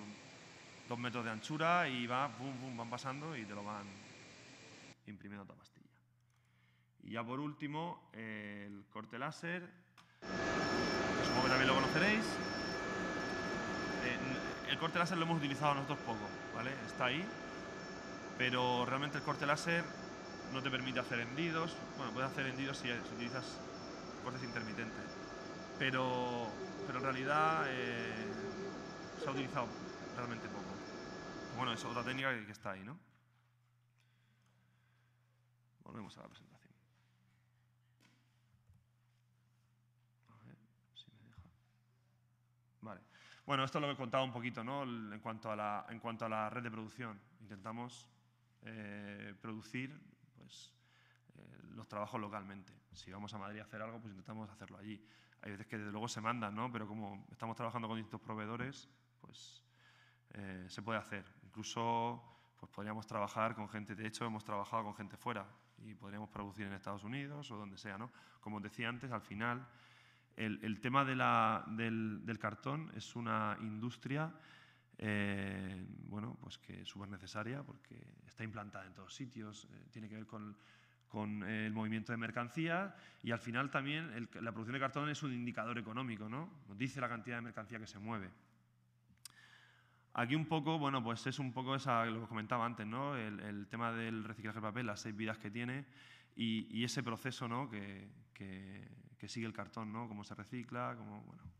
2 metros de anchura y va, boom, boom, van pasando y te lo van imprimiendo a tu pastilla. Y ya por último, el corte láser, que supongo que también lo conoceréis. Eh, el corte láser lo hemos utilizado nosotros poco, ¿vale? Está ahí, pero realmente el corte láser no te permite hacer hendidos. Bueno, puedes hacer hendidos si utilizas cosas intermitentes. Pero, pero en realidad eh, se ha utilizado realmente poco. Bueno, es otra técnica que, está ahí, ¿no? Volvemos a la presentación. A ver si me deja. Vale. Bueno, esto es lo que he contado un poquito, ¿no? En cuanto a la, en cuanto a la red de producción. Intentamos eh, producir pues, eh, los trabajos localmente si vamos a Madrid a hacer algo, pues intentamos hacerlo allí. Hay veces que desde luego se mandan, ¿no? Pero como estamos trabajando con distintos proveedores, pues eh, se puede hacer. Incluso pues podríamos trabajar con gente, de hecho hemos trabajado con gente fuera y podríamos producir en Estados Unidos o donde sea, ¿no? Como os decía antes, al final el, el tema de la, del, cartón es una industria eh, bueno, pues que es súper necesaria porque está implantada en todos sitios, eh, tiene que ver con con el movimiento de mercancía y al final también la producción de cartón es un indicador económico, ¿no? Nos dice la cantidad de mercancía que se mueve. Aquí un poco, bueno, pues es un poco esa, lo que os comentaba antes, ¿no? El, tema del reciclaje de papel, las seis vidas que tiene y, ese proceso, ¿no? Que, sigue el cartón, ¿no? Cómo se recicla,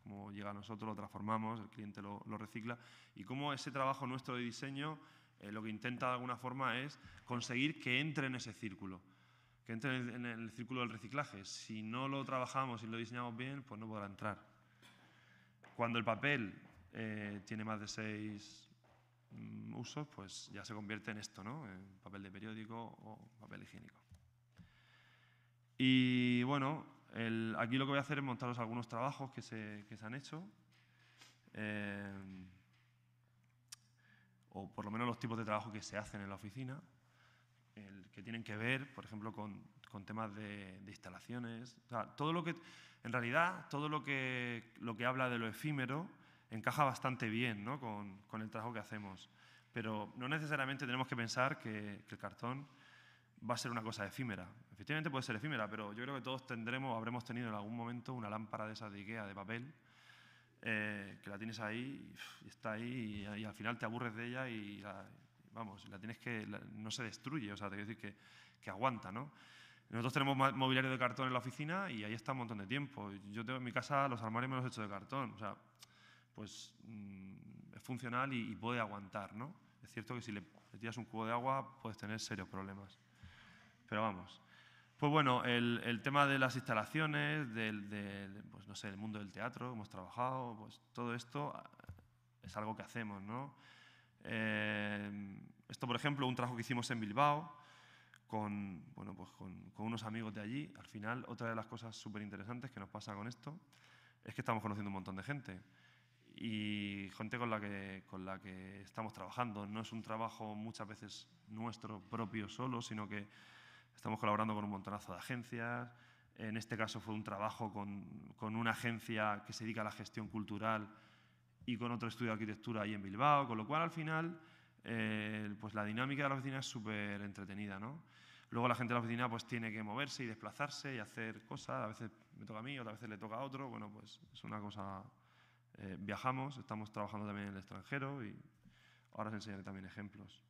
cómo, llega a nosotros, lo transformamos, el cliente lo, recicla y cómo ese trabajo nuestro de diseño eh, lo que intenta de alguna forma es conseguir que entre en ese círculo que entre en el, círculo del reciclaje. Si no lo trabajamos y lo diseñamos bien, pues no podrá entrar. Cuando el papel eh, tiene más de seis mm, usos, pues ya se convierte en esto, ¿no? En papel de periódico o papel higiénico. Y bueno, aquí lo que voy a hacer es montaros algunos trabajos que se, han hecho. Eh, o por lo menos los tipos de trabajo que se hacen en la oficina que tienen que ver, por ejemplo, con, temas de, instalaciones. todo lo que, en realidad, todo lo que, lo que habla de lo efímero encaja bastante bien con, el trabajo que hacemos. Pero no necesariamente tenemos que pensar que, el cartón va a ser una cosa efímera. Efectivamente puede ser efímera, pero yo creo que todos tendremos, o habremos tenido en algún momento una lámpara de esa de Ikea, de papel, eh, que la tienes ahí y está ahí y, al final te aburres de ella y vamos, la tienes que, no se destruye, o sea, te quiero decir que, que aguanta, ¿no? Nosotros tenemos mobiliario de cartón en la oficina y ahí está un montón de tiempo. Yo tengo en mi casa los armarios me los he hecho de cartón, o sea, pues mm, es funcional y, puede aguantar, ¿no? Es cierto que si le, tiras un cubo de agua puedes tener serios problemas. Pero vamos. Pues bueno, el, tema de las instalaciones, del, del pues no sé, el mundo del teatro, hemos trabajado, pues todo esto ah, es algo que hacemos, ¿no? Eh, esto, por ejemplo, un trabajo que hicimos en Bilbao con, bueno, pues con, unos amigos de allí. Al final, otra de las cosas súper interesantes que nos pasa con esto es que estamos conociendo un montón de gente y gente con la, que, con la que estamos trabajando. No es un trabajo muchas veces nuestro propio solo, sino que estamos colaborando con un montonazo de agencias. En este caso fue un trabajo con, con una agencia que se dedica a la gestión cultural y con otro estudio de arquitectura ahí en Bilbao, con lo cual al final eh, pues la dinámica de la oficina es súper entretenida. ¿no? Luego la gente de la oficina pues tiene que moverse y desplazarse y hacer cosas, a veces me toca a mí, otras veces le toca a otro, bueno pues es una cosa, eh, viajamos, estamos trabajando también en el extranjero y ahora os enseñaré también ejemplos.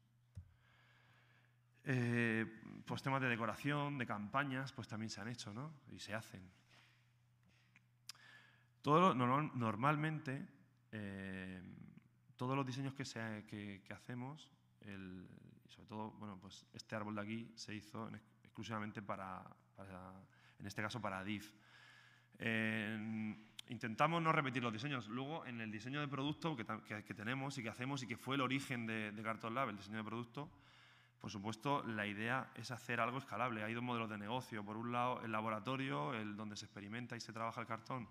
Eh, pues temas de decoración, de campañas, pues también se han hecho ¿no? y se hacen. Todo, normalmente eh, todos los diseños que, hacemos, sobre todo, bueno, pues este árbol de aquí se hizo exclusivamente para, en este caso, para DIF. intentamos no repetir los diseños. Luego, en el diseño de producto que, tenemos y que hacemos y que fue el origen de, de, Carton Lab, el diseño de producto, por supuesto, la idea es hacer algo escalable. Hay dos modelos de negocio. Por un lado, el laboratorio, el donde se experimenta y se trabaja el cartón,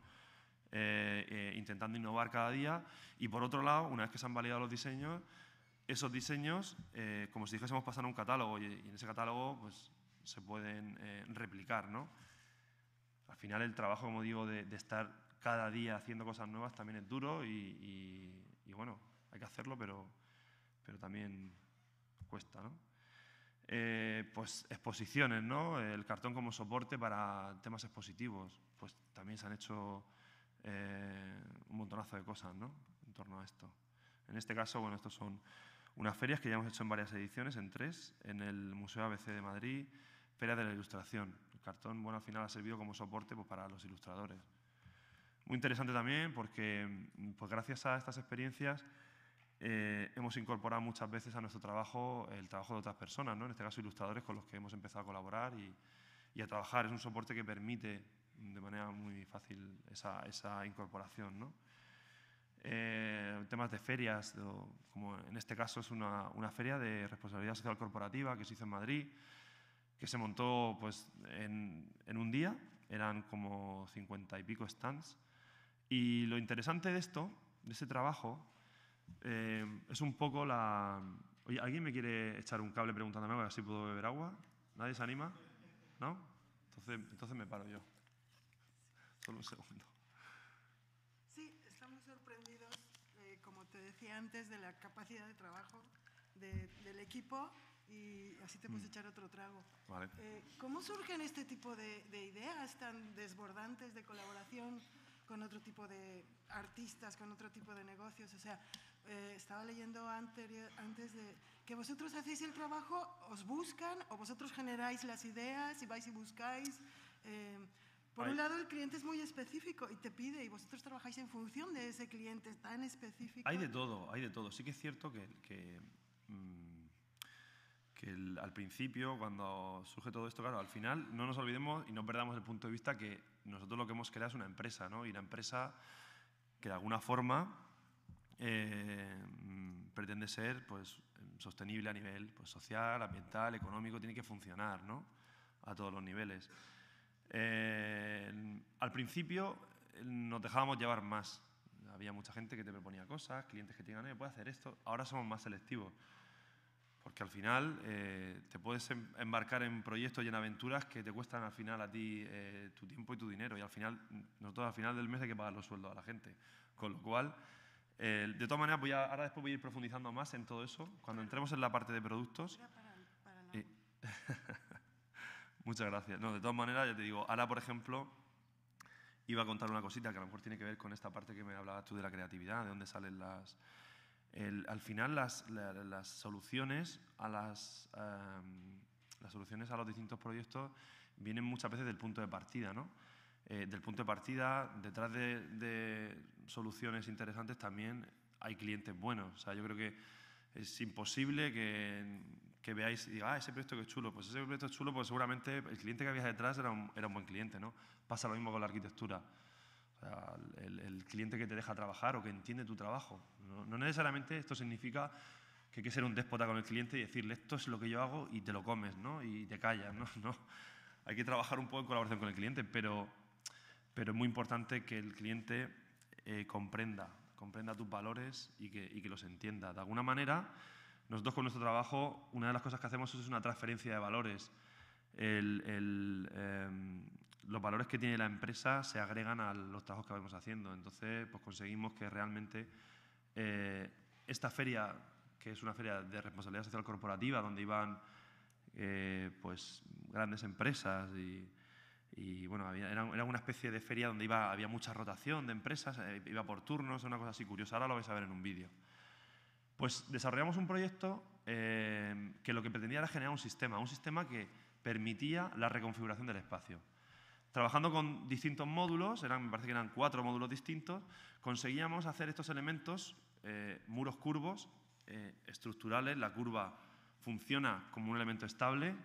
eh, eh, intentando innovar cada día. Y por otro lado, una vez que se han validado los diseños, esos diseños, eh, como si dijésemos, pasar a un catálogo y, en ese catálogo pues, se pueden replicar. ¿no? Al final el trabajo, como digo, de, estar cada día haciendo cosas nuevas también es duro y, bueno, hay que hacerlo, pero, pero también cuesta, ¿no? pues exposiciones, ¿no? El cartón como soporte para temas expositivos. Pues también se han hecho eh, un montonazo de cosas ¿no? en torno a esto. En este caso, bueno, estos son unas ferias que ya hemos hecho en varias ediciones, en tres, en el Museo ABC de Madrid, Feria de la Ilustración. El cartón, bueno, al final ha servido como soporte pues, para los ilustradores. Muy interesante también porque pues, gracias a estas experiencias eh, hemos incorporado muchas veces a nuestro trabajo el trabajo de otras personas, ¿no? en este caso ilustradores con los que hemos empezado a colaborar y, y a trabajar. Es un soporte que permite de manera muy fácil esa, incorporación. ¿no? Eh, temas de ferias, como en este caso es una, feria de responsabilidad social corporativa que se hizo en Madrid, que se montó pues, en, un día, eran como 50 y pico stands. Y lo interesante de esto, de ese trabajo, eh, es un poco la... Oye, ¿alguien me quiere echar un cable preguntándome si puedo beber agua? ¿Nadie se anima? ¿No? Entonces, entonces me paro yo. Solo un segundo. Sí, estamos sorprendidos, eh, como te decía antes, de la capacidad de trabajo del equipo y así te puedes mm. echar otro trago. Eh, ¿Cómo surgen este tipo de, ideas tan desbordantes de colaboración? con otro tipo de artistas, con otro tipo de negocios. O sea, eh, estaba leyendo antes de que vosotros hacéis el trabajo, os buscan o vosotros generáis las ideas y vais y buscáis. Por un lado, el cliente es muy específico y te pide, y vosotros trabajáis en función de ese cliente tan específico. Hay de todo, hay de todo. Sí que es cierto que, que, mm, al principio, cuando surge todo esto, claro, al final no nos olvidemos y no perdamos el punto de vista que nosotros lo que hemos creado es una empresa, ¿no? Y una empresa que de alguna forma eh, pretende ser pues, sostenible a nivel pues, social, ambiental, económico, tiene que funcionar ¿no? a todos los niveles. Eh, al principio eh, nos dejábamos llevar más. Había mucha gente que te proponía cosas, clientes que te me puedes hacer esto. Ahora somos más selectivos. Porque al final eh, te puedes em, embarcar en proyectos y en aventuras que te cuestan al final a ti tu tiempo y tu dinero. Y al final, nosotros al final del mes hay que pagar los sueldos a la gente. Con lo cual, de todas maneras, voy a, ahora después voy a ir profundizando más en todo eso. Cuando entremos en la parte de productos... Muchas gracias. No, de todas maneras, ya te digo, ahora, por ejemplo, iba a contar una cosita que a lo mejor tiene que ver con esta parte que me hablabas tú de la creatividad, de dónde salen las... al final, las, las, soluciones a las, em, las soluciones a los distintos proyectos vienen muchas veces del punto de partida, ¿no? Eh, del punto de partida, detrás de, de, soluciones interesantes también hay clientes buenos. O sea, yo creo que es imposible que que veáis y digáis, ah, ese proyecto que es chulo. Pues ese proyecto es chulo, pues seguramente el cliente que había detrás era un, era un buen cliente, ¿no? Pasa lo mismo con la arquitectura. el, cliente que te deja trabajar o que entiende tu trabajo. No, necesariamente esto significa que hay que ser un déspota con el cliente y decirle esto es lo que yo hago y te lo comes, ¿no? Y te callas, ¿no? Hay que trabajar un poco en colaboración con el cliente, pero, pero es muy importante que el cliente eh, comprenda, comprenda tus valores y que, y que los entienda. De alguna manera, nosotros con nuestro trabajo, una de las cosas que hacemos es una transferencia de valores. Em, los valores que tiene la empresa se agregan a los trabajos que vamos haciendo. Entonces, pues conseguimos que realmente eh, esta feria, que es una feria de responsabilidad social corporativa, donde iban eh, pues, grandes empresas y, bueno, era, una especie de feria donde iba, había mucha rotación de empresas, eh, iba por turnos, una cosa así curiosa. Ahora lo vais a ver en un vídeo. Pues desarrollamos un proyecto eh, que lo que pretendía era generar un sistema, un sistema que permitía la reconfiguración del espacio. Trabajando con distintos módulos, eran, me parece que eran cuatro módulos distintos, conseguíamos hacer estos elementos, eh, muros curvos, eh, estructurales, la curva funciona como un elemento estable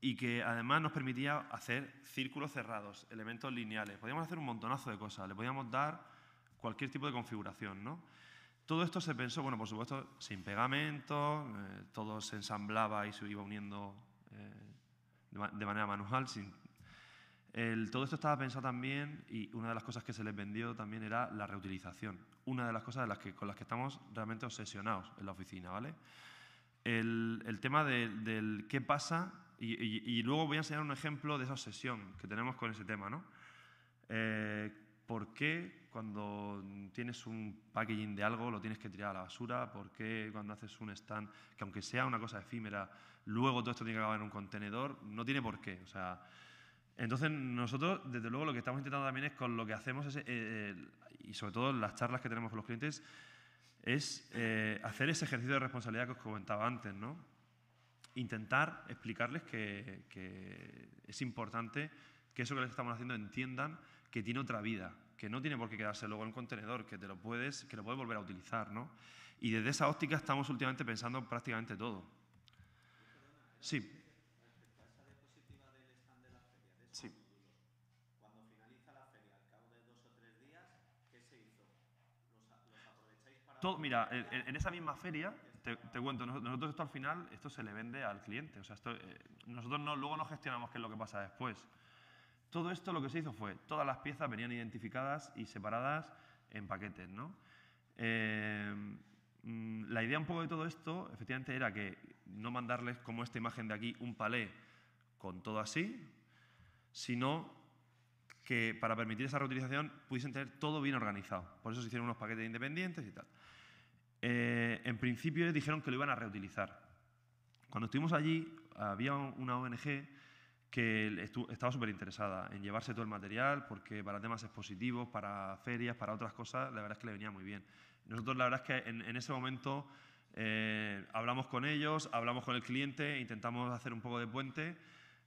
y que además nos permitía hacer círculos cerrados, elementos lineales. Podíamos hacer un montonazo de cosas, le podíamos dar cualquier tipo de configuración, ¿no? Todo esto se pensó, bueno, por supuesto, sin pegamento, eh, todo se ensamblaba y se iba uniendo eh, de manera manual. Sin... todo esto estaba pensado también, y una de las cosas que se les vendió también era la reutilización. Una de las cosas de las que, con las que estamos realmente obsesionados en la oficina, ¿vale? El, tema de, del qué pasa, y, luego voy a enseñar un ejemplo de esa obsesión que tenemos con ese tema, ¿no? Eh, ¿Por qué cuando tienes un packaging de algo lo tienes que tirar a la basura? ¿Por qué cuando haces un stand, que aunque sea una cosa efímera, luego todo esto tiene que acabar en un contenedor? No tiene por qué. O sea, entonces nosotros, desde luego, lo que estamos intentando también es con lo que hacemos, eh, eh, y sobre todo las charlas que tenemos con los clientes, es eh, hacer ese ejercicio de responsabilidad que os comentaba antes, ¿no? Intentar explicarles que es importante que eso que les estamos haciendo entiendan que tiene otra vida, que no tiene por qué quedarse luego en un contenedor, que te lo puedes, que lo puedes volver a utilizar, ¿no? Y desde esa óptica estamos últimamente pensando prácticamente todo. Sí. Todo, mira, en, esa misma feria, te, cuento, nosotros esto al final, esto se le vende al cliente. O sea, eh, nosotros no, luego no gestionamos qué es lo que pasa después. Todo esto lo que se hizo fue, todas las piezas venían identificadas y separadas en paquetes, ¿no? Eh, mm, la idea un poco de todo esto, efectivamente, era que no mandarles como esta imagen de aquí un palé con todo así, sino que para permitir esa reutilización pudiesen tener todo bien organizado. Por eso se hicieron unos paquetes independientes y tal. Eh, en principio dijeron que lo iban a reutilizar. Cuando estuvimos allí, había una ONG que estaba súper interesada en llevarse todo el material, porque para temas expositivos, para ferias, para otras cosas, la verdad es que le venía muy bien. Nosotros la verdad es que en, ese momento eh, hablamos con ellos, hablamos con el cliente, intentamos hacer un poco de puente.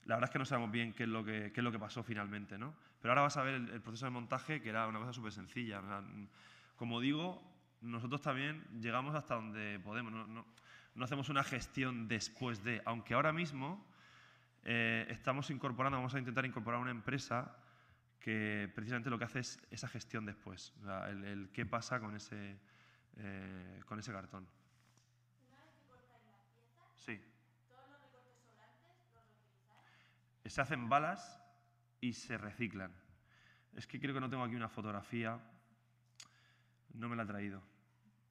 La verdad es que no sabemos bien qué es lo que, es lo que pasó finalmente, ¿no? Pero ahora vas a ver el, proceso de montaje, que era una cosa súper sencilla. como digo, nosotros también llegamos hasta donde podemos. no hacemos una gestión después de, aunque ahora mismo eh, estamos incorporando, vamos a intentar incorporar una empresa que precisamente lo que hace es esa gestión después, el, qué pasa con ese, eh, con ese cartón. sí. Se hacen balas y se reciclan. Es que creo que no tengo aquí una fotografía, no me la ha traído.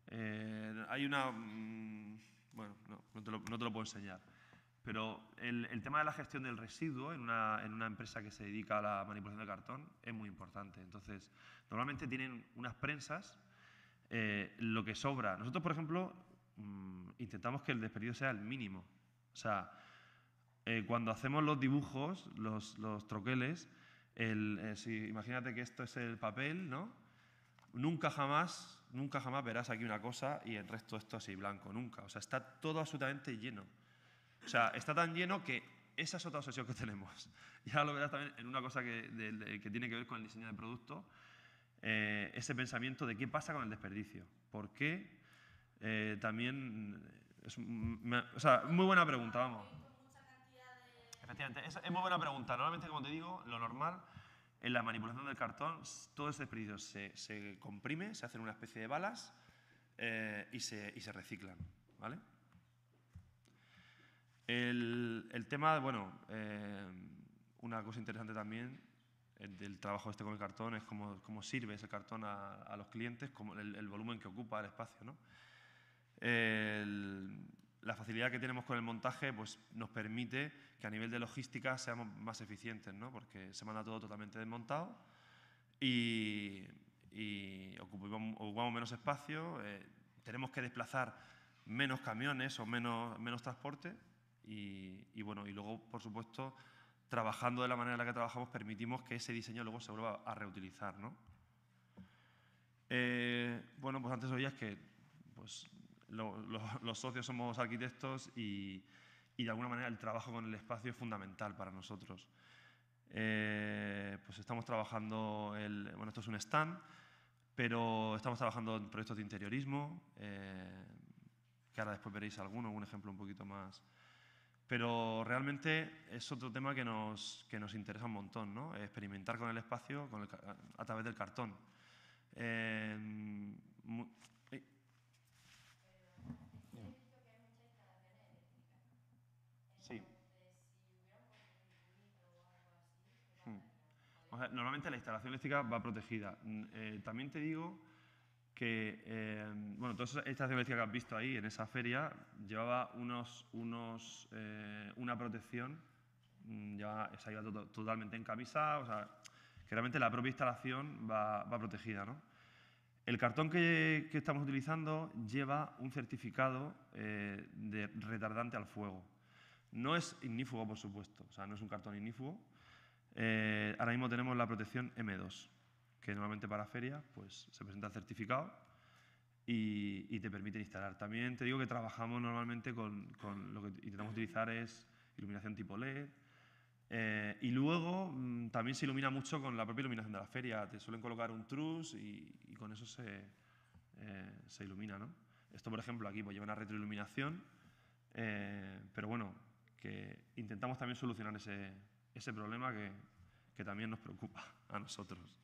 Eh, hay una... Mm, bueno, no, no te lo puedo enseñar. Pero el, tema de la gestión del residuo en una, en una, empresa que se dedica a la manipulación de cartón es muy importante. Entonces, normalmente tienen unas prensas, eh, lo que sobra. Nosotros, por ejemplo, mm, intentamos que el desperdicio sea el mínimo. O sea, eh, cuando hacemos los dibujos, los, los troqueles, el, eh, imagínate que esto es el papel, ¿no? Nunca jamás, nunca jamás verás aquí una cosa y el resto esto así blanco, nunca. O sea, está todo absolutamente lleno. O sea, está tan lleno que esa es otra obsesión que tenemos. Y ahora lo verás también en una cosa que, tiene que ver con el diseño de producto, eh, ese pensamiento de qué pasa con el desperdicio. ¿Por qué? Eh, también eh, es o sea, muy buena pregunta, vamos. Efectivamente, es, muy buena pregunta. Normalmente, como te digo, lo normal en la manipulación del cartón, todo ese desperdicio se, comprime, se hacen una especie de balas y, se, y se reciclan. ¿Vale? El, el tema, bueno, eh, una cosa interesante también eh, del trabajo este con el cartón es cómo, cómo sirve ese cartón a, a los clientes, como el, volumen que ocupa el espacio. ¿no? la facilidad que tenemos con el montaje pues, nos permite que a nivel de logística seamos más eficientes, ¿no? porque se manda todo totalmente desmontado y, ocupamos, menos espacio, eh, tenemos que desplazar menos camiones o menos, menos transporte y, y, bueno, y luego, por supuesto, trabajando de la manera en la que trabajamos, permitimos que ese diseño luego se vuelva a reutilizar. ¿no? Eh, bueno, pues antes oías que pues, los socios somos arquitectos y, y, de alguna manera el trabajo con el espacio es fundamental para nosotros. Eh, pues estamos trabajando, el, bueno, esto es un stand, pero estamos trabajando en proyectos de interiorismo, eh, que ahora después veréis alguno, un ejemplo un poquito más, pero realmente es otro tema que nos, que nos interesa un montón, ¿no? experimentar con el espacio con a través del cartón. Em, eh. sí. Hmm. normalmente la instalación eléctrica va protegida. Mm, eh, también te digo que, eh, bueno, todas estas que has visto ahí en esa feria llevaba unos, unos, eh, una protección, mm, ya se totalmente en camisa, o sea, que realmente la propia instalación va, va protegida, ¿no? El cartón que, estamos utilizando lleva un certificado eh, de retardante al fuego. No es ignífugo, por supuesto, o sea, no es un cartón ignífugo. Eh, ahora mismo tenemos la protección M2 que normalmente para ferias pues, se presenta el certificado y, te permiten instalar. También te digo que trabajamos normalmente con, lo que intentamos utilizar es iluminación tipo LED, eh, y luego mm, también se ilumina mucho con la propia iluminación de la feria. Te suelen colocar un truss y, con eso se, eh, se ilumina. ¿no? Esto, por ejemplo, aquí pues, lleva una retroiluminación, eh, pero bueno, que intentamos también solucionar ese, ese problema que, que también nos preocupa a nosotros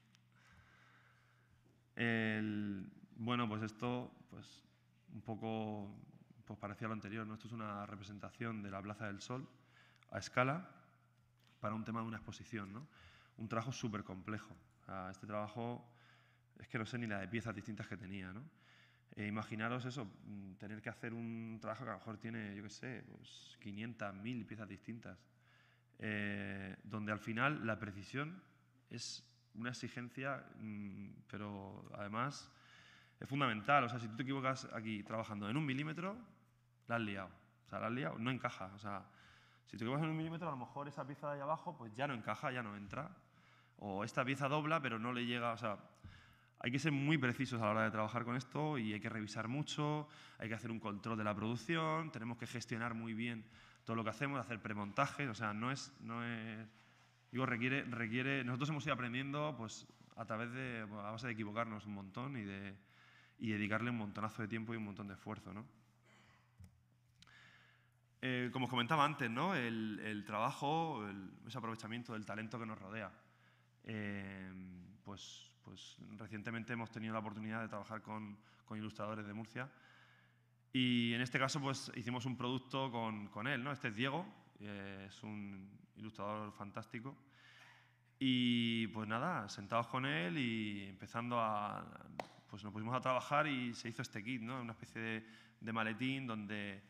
bueno, pues esto, pues un poco pues parecía lo anterior, ¿no? Esto es una representación de la Plaza del Sol a escala para un tema de una exposición, Un trabajo súper complejo. este trabajo es que no sé ni la de piezas distintas que tenía, e imaginaros eso, mm, tener que hacer un trabajo que a lo mejor tiene, yo qué sé, pues 500, 1000 piezas distintas, eh, donde al final la precisión es una exigencia, mm, pero además es fundamental. O sea, si tú te equivocas aquí trabajando en un milímetro, la has liado. O sea, la has liado, no encaja. O sea, si te equivocas en un milímetro, a lo mejor esa pieza de ahí abajo pues ya no encaja, ya no entra. O esta pieza dobla, pero no le llega. O sea, hay que ser muy precisos a la hora de trabajar con esto y hay que revisar mucho, hay que hacer un control de la producción, tenemos que gestionar muy bien todo lo que hacemos, hacer premontajes. O sea, no es, no es requiere, requiere, nosotros hemos ido aprendiendo pues, a través de, a base de equivocarnos un montón y de y dedicarle un montonazo de tiempo y un montón de esfuerzo. ¿no? Eh, como os comentaba antes, ¿no? el, el trabajo, el, ese aprovechamiento del talento que nos rodea. Eh, pues, pues recientemente hemos tenido la oportunidad de trabajar con, con, ilustradores de Murcia y en este caso pues, hicimos un producto con, con él. ¿no? Este es Diego, eh, es un ilustrador fantástico. Y pues nada, sentados con él y empezando a... Pues nos pusimos a trabajar y se hizo este kit, ¿no? Una especie de, maletín donde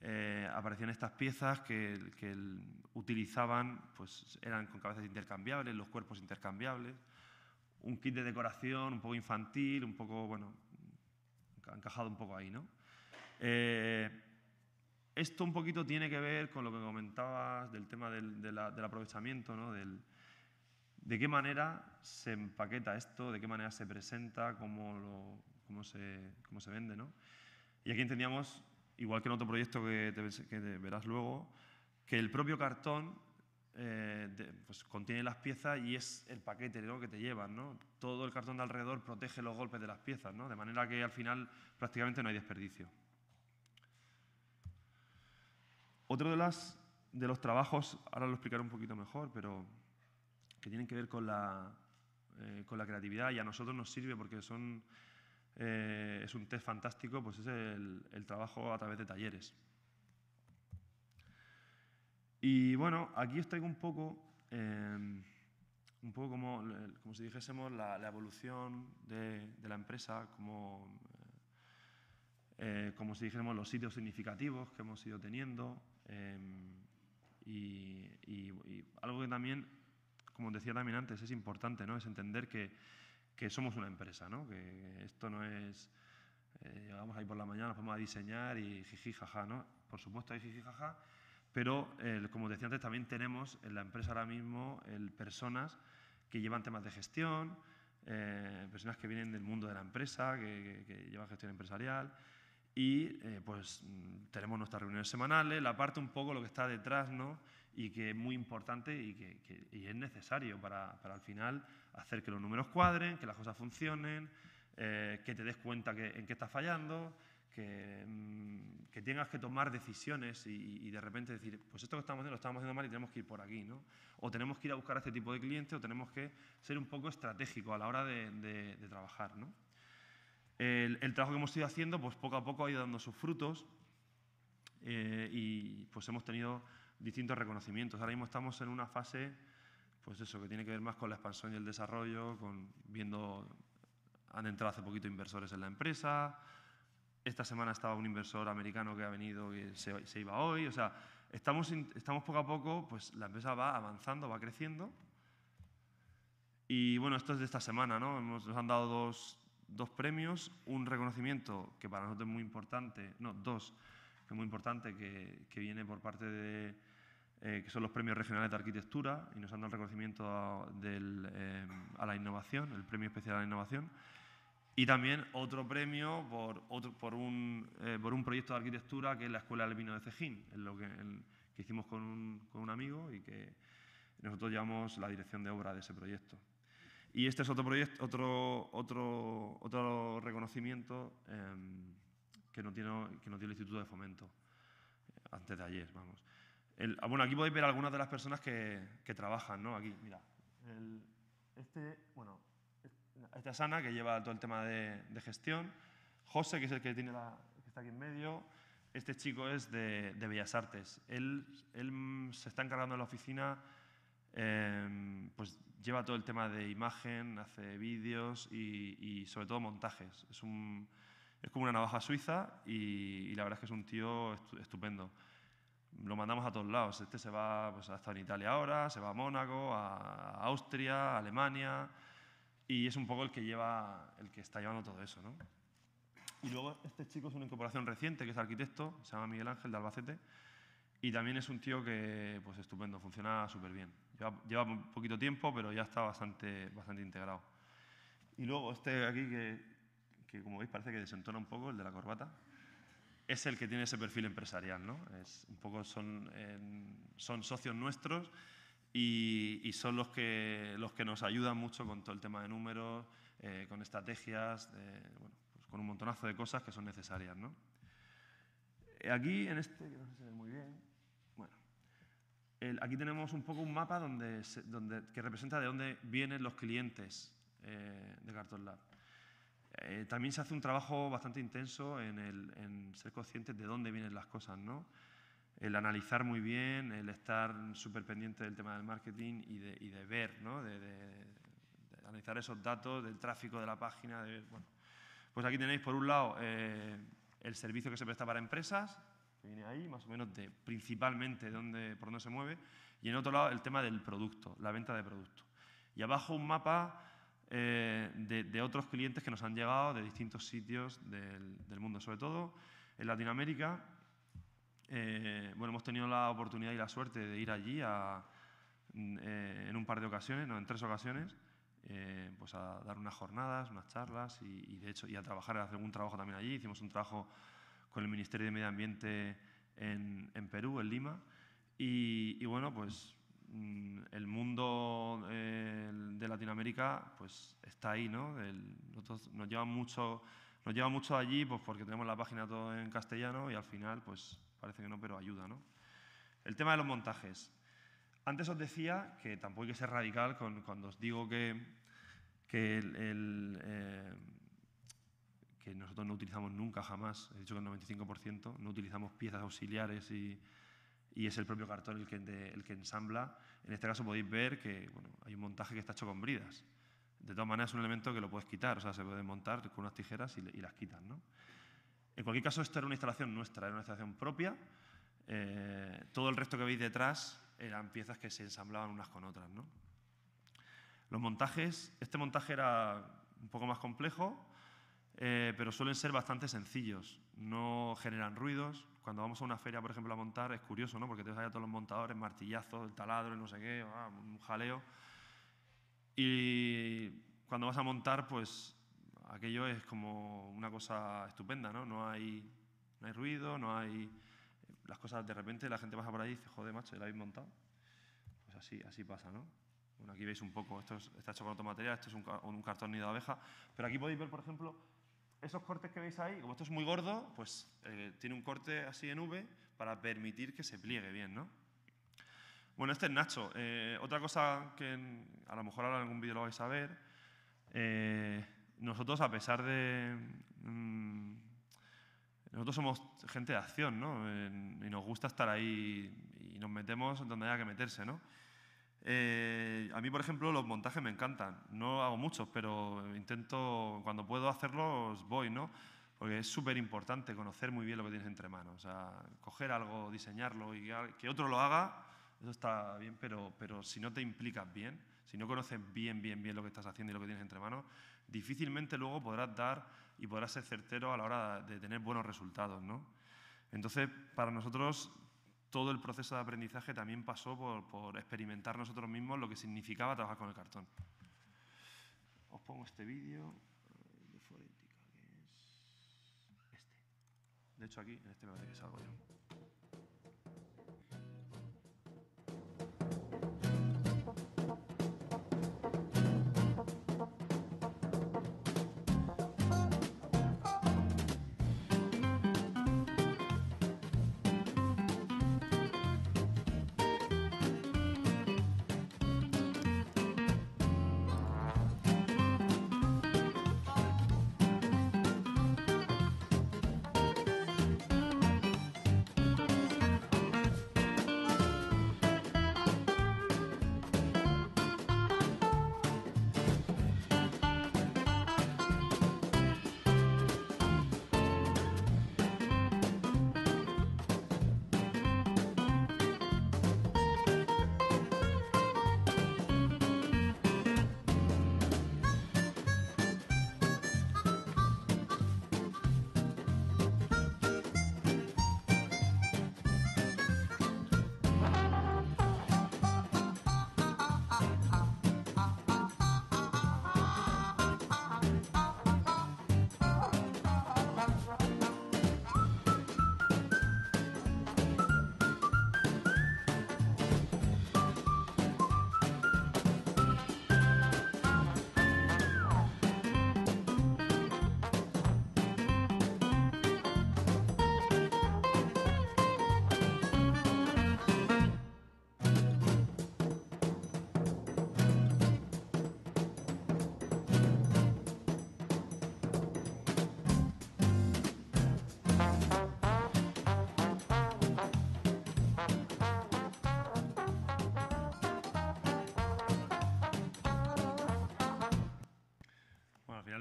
eh, aparecían estas piezas que, utilizaban, pues eran con cabezas intercambiables, los cuerpos intercambiables, un kit de decoración un poco infantil, un poco, bueno, encajado un poco ahí, ¿no? Eh, esto un poquito tiene que ver con lo que comentabas del tema del, aprovechamiento, ¿no? Del, de qué manera se empaqueta esto, de qué manera se presenta, cómo, se, vende. Y aquí entendíamos, igual que en otro proyecto que verás luego, que el propio cartón eh, pues, contiene las piezas y es el paquete lo que te llevan. Todo el cartón de alrededor protege los golpes de las piezas, ¿no? de manera que al final prácticamente no hay desperdicio. Otro de, las, de los trabajos, ahora lo explicaré un poquito mejor, pero que tienen que ver con la, eh, creatividad y a nosotros nos sirve porque eh, es un test fantástico, pues es el, trabajo a través de talleres. Y bueno, aquí os traigo un poco, eh, un poco como, si dijésemos la, evolución de, la empresa, como, como si dijésemos los sitios significativos que hemos ido teniendo, Em, y, algo que también, como decía también antes, es importante, ¿no? Es entender que, que somos una empresa, ¿no? Que esto no es... Eh, llegamos ahí por la mañana, nos vamos a diseñar y jiji, jaja, ¿no? Por supuesto hay jiji, jaja, pero como decía antes, también tenemos en la empresa ahora mismo el, personas que llevan temas de gestión, eh, personas que vienen del mundo de la empresa, que, que llevan gestión empresarial, y eh, pues mm, tenemos nuestras reuniones semanales, la parte un poco lo que está detrás, ¿no? Y que es muy importante y que, es necesario para, al final hacer que los números cuadren, que las cosas funcionen, eh, que te des cuenta en qué estás fallando, que, mm, que tengas que tomar decisiones y, de repente decir, pues esto que estamos haciendo lo estamos haciendo mal y tenemos que ir por aquí, ¿no? O tenemos que ir a buscar a este tipo de clientes o tenemos que ser un poco estratégico a la hora de, de trabajar, ¿no? el, trabajo que hemos ido haciendo, pues poco a poco ha ido dando sus frutos eh, y pues hemos tenido distintos reconocimientos. Ahora mismo estamos en una fase, pues eso, que tiene que ver más con la expansión y el desarrollo, con viendo, han entrado hace poquito inversores en la empresa, esta semana estaba un inversor americano que ha venido, y se, se iba hoy, o sea, estamos, estamos poco a poco, pues la empresa va avanzando, va creciendo. Y bueno, esto es de esta semana, ¿no? nos han dado dos, dos premios, un reconocimiento que para nosotros es muy importante, no, dos, que es muy importante, que, que viene por parte de, eh, que son los premios regionales de arquitectura y nos han dado el reconocimiento eh, a, la innovación, el premio especial a la innovación. Y también otro premio por, otro, por, un, eh, por un proyecto de arquitectura que es la Escuela del Vino de Cejín, en lo que, que hicimos con un, con un amigo y que nosotros llevamos la dirección de obra de ese proyecto. Y este es otro proyecto, otro, otro, otro reconocimiento em, que, no tiene que no tiene el Instituto de Fomento, antes de ayer, vamos. Ah, bueno, aquí podéis ver algunas de las personas que, trabajan, ¿no? Aquí, mira. este, bueno, esta es Ana, que lleva todo el tema de, gestión. José, que es el que, tiene está aquí en medio. Este chico es de, Bellas Artes. Él, él, se está encargando de la oficina em, pues, lleva todo el tema de imagen, hace vídeos y, sobre todo montajes. Es, un, es, como una navaja suiza y, la verdad es que es un tío estupendo. Lo mandamos a todos lados. Este se va, pues hasta en Italia ahora, se va a Mónaco, a Austria, a Alemania y es un poco el que, lleva, el que está llevando todo eso. ¿no? Y luego este chico es una incorporación reciente, que es arquitecto, se llama Miguel Ángel de Albacete, y también es un tío que, pues estupendo, funciona súper bien. Lleva, un poquito tiempo, pero ya está bastante, bastante integrado. Y luego este aquí, que, que como veis parece que desentona un poco, el de la corbata, es el que tiene ese perfil empresarial, ¿no? Es, un poco son, son socios nuestros y, y, son los que, los que nos ayudan mucho con todo el tema de números, eh, con estrategias, bueno, pues con un montonazo de cosas que son necesarias, ¿no? Eh, aquí, en este, que no se ve muy bien, aquí tenemos un poco un mapa donde, que representa de dónde vienen los clientes eh, de Cartón eh, también se hace un trabajo bastante intenso en, ser conscientes de dónde vienen las cosas, El analizar muy bien, el estar súper pendiente del tema del marketing y de, ver, De, analizar esos datos del tráfico de la página. Pues aquí tenéis, por un lado, eh, el servicio que se presta para empresas, viene ahí, más o menos de principalmente donde por dónde se mueve, y en otro lado el tema del producto, la venta de producto. Y abajo un mapa eh, de, otros clientes que nos han llegado de distintos sitios del, mundo, sobre todo en Latinoamérica. Eh, bueno, hemos tenido la oportunidad y la suerte de ir allí a, eh, en un par de ocasiones, no, en tres ocasiones, pues a dar unas jornadas, unas charlas y, de hecho y a trabajar, a hacer un trabajo también allí. Hicimos un trabajo con el Ministerio de Medio Ambiente en, Perú, en Lima. Y, bueno, pues mm, el mundo eh, de Latinoamérica pues está ahí, ¿no? nos lleva mucho, nos lleva mucho allí pues porque tenemos la página todo en castellano y al final pues parece que no, pero ayuda, ¿no? El tema de los montajes. Antes os decía que tampoco hay que ser radical con, cuando os digo que, que el, eh, que nosotros no utilizamos nunca jamás, he dicho que el 95%, no utilizamos piezas auxiliares y, y es el propio cartón el que, el que ensambla. En este caso podéis ver que bueno, hay un montaje que está hecho con bridas. De todas maneras es un elemento que lo puedes quitar, o sea, se puede montar con unas tijeras y, las quitas. ¿no? En cualquier caso, esto era una instalación nuestra, era una instalación propia. Eh, todo el resto que veis detrás eran piezas que se ensamblaban unas con otras. ¿no? Los montajes, este montaje era un poco más complejo, eh, pero suelen ser bastante sencillos. No generan ruidos. Cuando vamos a una feria, por ejemplo, a montar, es curioso, ¿no? Porque tienes allá todos los montadores, martillazos, el taladro, no sé qué, ah, un jaleo. Y cuando vas a montar, pues aquello es como una cosa estupenda, ¿no? No hay, no hay ruido, no hay... Las cosas, de repente, la gente pasa por ahí y dice, joder, macho, ¿ya la habéis montado? Pues así, así pasa, ¿no? aquí veis un poco, esto está hecho con otro material, esto es un, un cartón nido de abeja, pero aquí podéis ver, por ejemplo, esos cortes que veis ahí, como esto es muy gordo, pues eh, tiene un corte así en V para permitir que se pliegue bien, ¿no? Bueno, este es Nacho. Eh, otra cosa que a lo mejor ahora en algún vídeo lo vais a ver, eh, nosotros a pesar de... Mm, nosotros somos gente de acción, ¿no? y nos gusta estar ahí y nos metemos donde haya que meterse, ¿no? Eh, a mí, por ejemplo, los montajes me encantan. No hago muchos, pero intento, cuando puedo hacerlos, voy, ¿no? Porque es súper importante conocer muy bien lo que tienes entre manos. O coger algo, diseñarlo y que otro lo haga, eso está bien, pero, pero si no te implicas bien, si no conoces bien, bien, bien lo que estás haciendo y lo que tienes entre manos, difícilmente luego podrás dar y podrás ser certero a la hora de tener buenos resultados, ¿no? Entonces, para nosotros todo el proceso de aprendizaje también pasó por, experimentar nosotros mismos lo que significaba trabajar con el cartón. Os pongo este vídeo eh, de que es este. De hecho, aquí, en este me parece que salgo yo.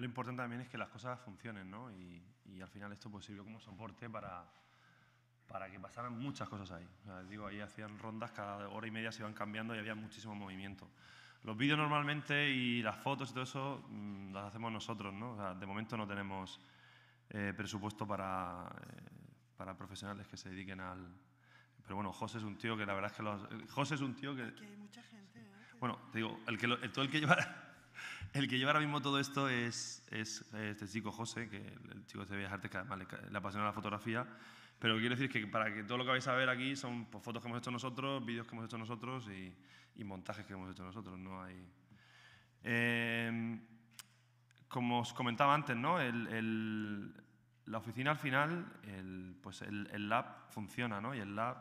lo importante también es que las cosas funcionen, ¿no? Y, al final esto pues sirvió como soporte para, para que pasaran muchas cosas ahí. digo, ahí hacían rondas, cada hora y media se iban cambiando y había muchísimo movimiento. Los vídeos normalmente y las fotos y todo eso mm, las hacemos nosotros, ¿no? de momento no tenemos eh, presupuesto para, eh, para profesionales que se dediquen al... Pero bueno, José es un tío que la verdad es que los... Eh, José es un tío que... hay mucha gente, Bueno, te digo, el que todo el que lleva... El que lleva ahora mismo todo esto es, este chico José, que el chico este de Bellas Artes, que además le, apasiona la fotografía. Pero quiero decir que para que todo lo que vais a ver aquí son pues, fotos que hemos hecho nosotros, vídeos que hemos hecho nosotros y, montajes que hemos hecho nosotros. No hay. Eh, como os comentaba antes, ¿no? la oficina al final, el, pues el, lab funciona, ¿no? Y el lab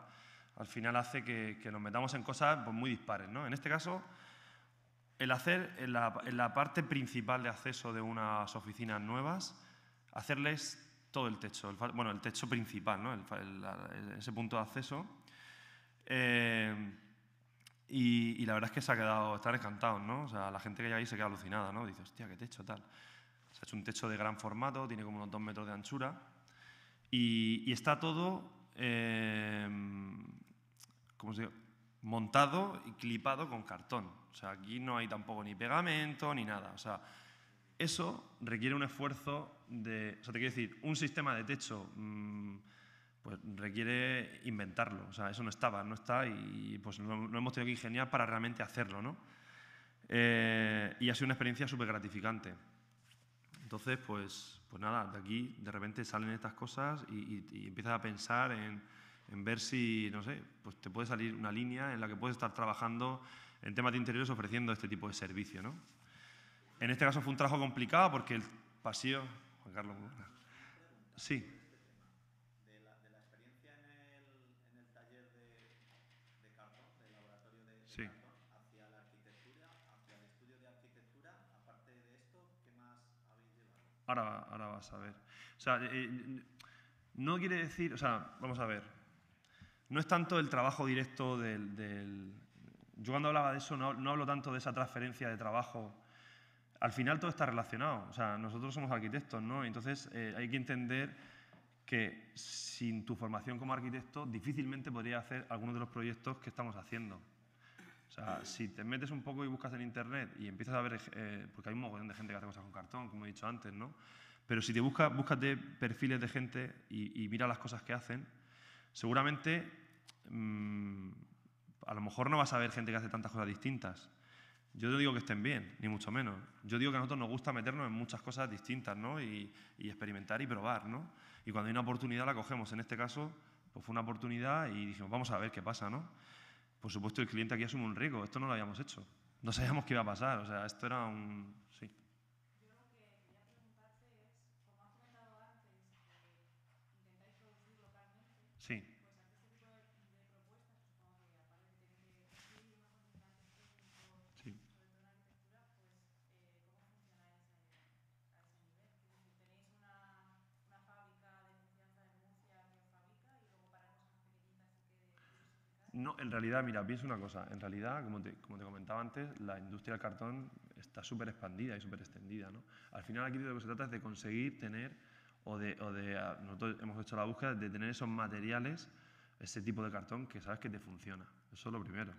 al final hace que, nos metamos en cosas pues, muy dispares, ¿no? En este caso el hacer en la, parte principal de acceso de unas oficinas nuevas, hacerles todo el techo, bueno, el techo principal, ese punto de acceso. Eh, y, la verdad es que se ha quedado, están encantados, ¿no? O sea, la gente que hay ahí se queda alucinada, ¿no? Dice, hostia, qué techo tal. Se ha hecho un techo de gran formato, tiene como unos dos metros de anchura. Y, está todo, eh, ¿cómo se dice? montado y clipado con cartón. O sea, aquí no hay tampoco ni pegamento ni nada. O sea, eso requiere un esfuerzo de... O sea, te quiero decir, un sistema de techo mm, pues requiere inventarlo. O sea, eso no estaba, no está y pues lo, hemos tenido que ingeniar para realmente hacerlo, ¿no? Eh, y ha sido una experiencia súper gratificante. Entonces, pues, pues nada, de aquí de repente salen estas cosas y empiezas a pensar en en ver si, no sé, pues te puede salir una línea en la que puedes estar trabajando en temas de interiores ofreciendo este tipo de servicio. ¿no? En este caso fue un trabajo complicado porque el pasillo... Juan Carlos... Sí. De de de, la, experiencia en el, taller del laboratorio Sí. hacia la arquitectura, hacia el estudio de arquitectura. Aparte de esto, ¿qué más habéis llevado? Ahora, ahora vas a ver. O sea, eh, eh, no quiere decir, o sea, vamos a ver. No es tanto el trabajo directo del... yo cuando hablaba de eso no, hablo tanto de esa transferencia de trabajo. Al final todo está relacionado. O sea, nosotros somos arquitectos, ¿no? Entonces eh, hay que entender que sin tu formación como arquitecto difícilmente podrías hacer algunos de los proyectos que estamos haciendo. O sea, si te metes un poco y buscas en internet y empiezas a ver, eh, porque hay un montón de gente que hace cosas con cartón, como he dicho antes, ¿no? Pero si te buscas, búscate perfiles de gente y, y mira las cosas que hacen, seguramente Mm, a lo mejor no vas a ver gente que hace tantas cosas distintas. Yo no digo que estén bien, ni mucho menos. Yo digo que a nosotros nos gusta meternos en muchas cosas distintas, ¿no? Y, experimentar y probar, ¿no? Y cuando hay una oportunidad la cogemos. En este caso, pues fue una oportunidad y dijimos, vamos a ver qué pasa, ¿no? Por supuesto, el cliente aquí asume un riesgo. Esto no lo habíamos hecho. No sabíamos qué iba a pasar. O sea, esto era un, No, en realidad, mira, pienso una cosa. En realidad, como te, como te comentaba antes, la industria del cartón está súper expandida y súper extendida. ¿no? Al final aquí lo que se trata es de conseguir tener, o de, o de, ah, nosotros hemos hecho la búsqueda de tener esos materiales, ese tipo de cartón que sabes que te funciona. Eso es lo primero.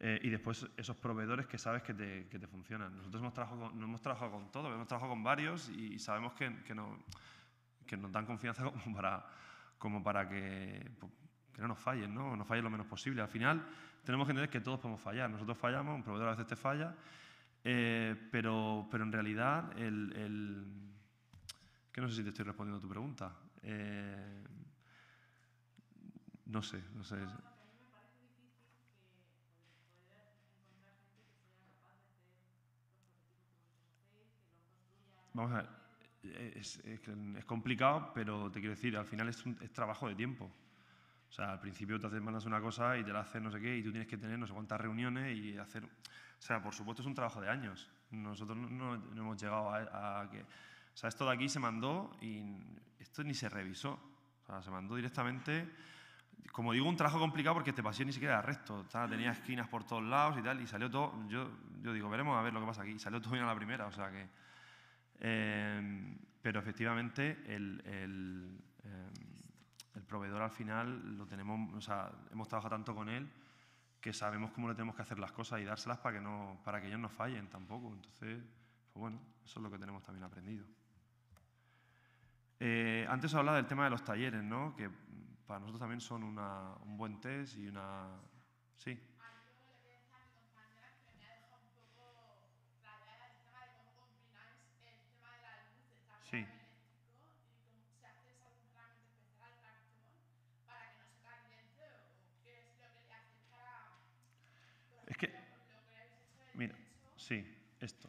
Eh, y después esos proveedores que sabes que te, que te funcionan. Nosotros hemos trabajado no hemos trabajado con todos, hemos trabajado con varios y, sabemos que, que, no, que nos dan confianza como para, como para que que no nos fallen, ¿no? Nos fallen lo menos posible. Al final tenemos que entender que todos podemos fallar. Nosotros fallamos, un proveedor a veces te falla, eh, pero, en realidad el, Que no sé si te estoy respondiendo a tu pregunta. Eh, no sé, no sé. Vamos a ver, es, complicado, pero te quiero decir, al final es trabajo de tiempo. O sea, al principio te mandas una cosa y te la haces, no sé qué y tú tienes que tener no sé cuántas reuniones y hacer... O sea, por supuesto es un trabajo de años. Nosotros no, hemos llegado a, que... O sea, esto de aquí se mandó y esto ni se revisó. O sea, se mandó directamente... Como digo, un trabajo complicado porque te pasillo ni siquiera el resto. tenía esquinas por todos lados y tal y salió todo... Yo, yo digo, veremos a ver lo que pasa aquí. Y salió todo bien a la primera, o sea que... Eh, pero efectivamente el... Eh, el proveedor al final lo tenemos, o sea, hemos trabajado tanto con él que sabemos cómo le tenemos que hacer las cosas y dárselas para que, no, para que ellos no fallen tampoco. Entonces, pues bueno, eso es lo que tenemos también aprendido. Eh, antes os hablaba del tema de los talleres, ¿no? que para nosotros también son un buen test y una... Sí, Es que, mira, sí, esto.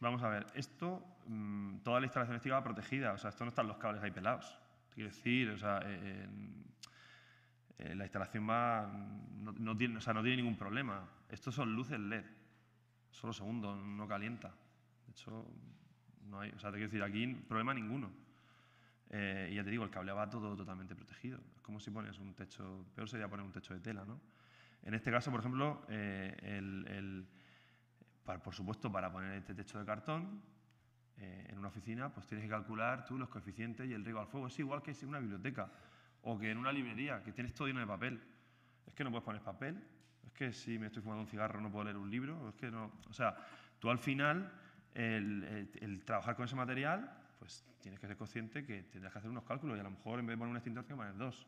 Vamos a ver, esto, mm, toda la instalación está protegida, o sea, esto no están los cables ahí pelados. Quiero decir, o sea, eh, eh, la instalación va, no, tiene, o sea, no tiene ningún problema. Estos son luces LED, solo segundos, no calienta. De hecho, no hay, o sea, te quiero decir, aquí problema ninguno. Eh, y ya te digo, el cable va todo totalmente protegido. Es como si pones un techo, peor sería poner un techo de tela, ¿no? En este caso, por ejemplo, eh, el, el, por supuesto, para poner este techo de cartón eh, en una oficina, pues tienes que calcular tú los coeficientes y el riesgo al fuego. Es igual que en una biblioteca o que en una librería, que tienes todo lleno de papel. Es que no puedes poner papel, es que si me estoy fumando un cigarro no puedo leer un libro, es que no... O sea, tú al final, el, el trabajar con ese material tienes que ser consciente que tendrás que hacer unos cálculos y a lo mejor en vez de poner un extintor tienes que poner dos.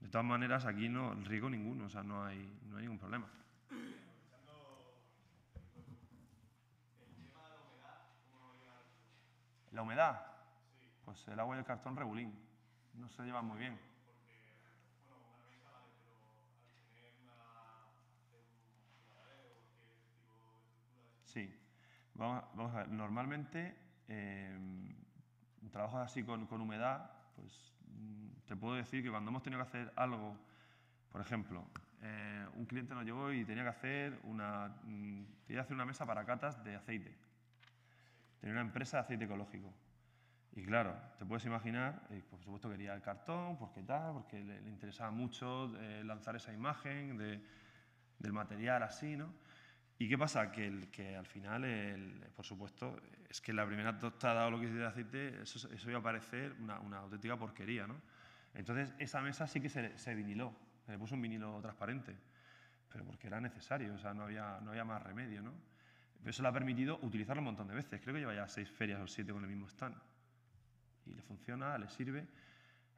De todas maneras, aquí no riego ninguno, o sea, no hay, no hay ningún problema. La humedad, pues el agua y el cartón regulín, no se llevan muy bien. Sí, vamos, vamos a ver, normalmente eh, trabajas así con, humedad, pues mm, te puedo decir que cuando hemos tenido que hacer algo, por ejemplo, eh, un cliente nos llegó y tenía que hacer una, mm, hacer una mesa para catas de aceite. Tenía una empresa de aceite ecológico. Y claro, te puedes imaginar, eh, por supuesto quería el cartón, porque pues tal, porque le, interesaba mucho eh, lanzar esa imagen del material así, ¿no? ¿Y qué pasa? Que, el, que al final, por supuesto, es que la primera tostada o lo que sea de aceite, eso, iba a parecer una, auténtica porquería, ¿no? Entonces, esa mesa sí que se, viniló, se le puso un vinilo transparente, pero porque era necesario, o sea, no había, no había más remedio, ¿no? Pero eso le ha permitido utilizarlo un montón de veces. Creo que lleva ya seis ferias o siete con el mismo stand. Y le funciona, le sirve.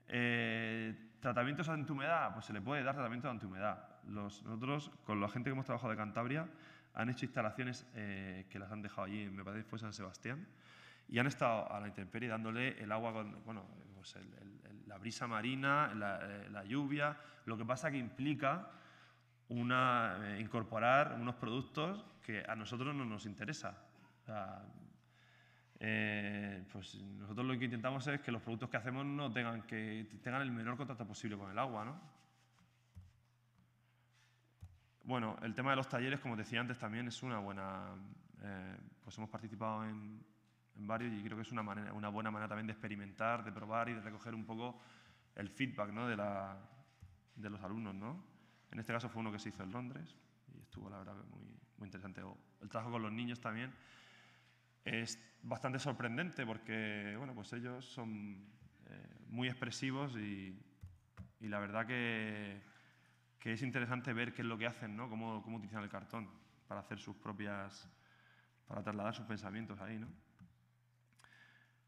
Eh, tratamientos antihumedad, pues se le puede dar tratamiento de antihumedad. Los, nosotros, con la gente que hemos trabajado de Cantabria, han hecho instalaciones eh, que las han dejado allí, me parece que fue San Sebastián, y han estado a la intemperie dándole el agua con bueno, pues la brisa marina, eh, la, lluvia, lo que pasa que implica una, eh, incorporar unos productos que a nosotros no nos interesa. pues nosotros lo que intentamos es que los productos que hacemos no tengan, que tengan el menor contacto posible con el agua, ¿no? Bueno, el tema de los talleres, como decía antes, también es una buena... Eh, pues hemos participado en, varios y creo que es una, buena manera también de experimentar, de probar y de recoger un poco el feedback de, los alumnos. ¿no? En este caso fue uno que se hizo en Londres y estuvo, la verdad, muy, interesante. El trabajo con los niños también es bastante sorprendente porque bueno, pues ellos son eh, muy expresivos y, y la verdad que que es interesante ver qué es lo que hacen, ¿no? Cómo, cómo utilizan el cartón para hacer sus propias, para trasladar sus pensamientos ahí, ¿no?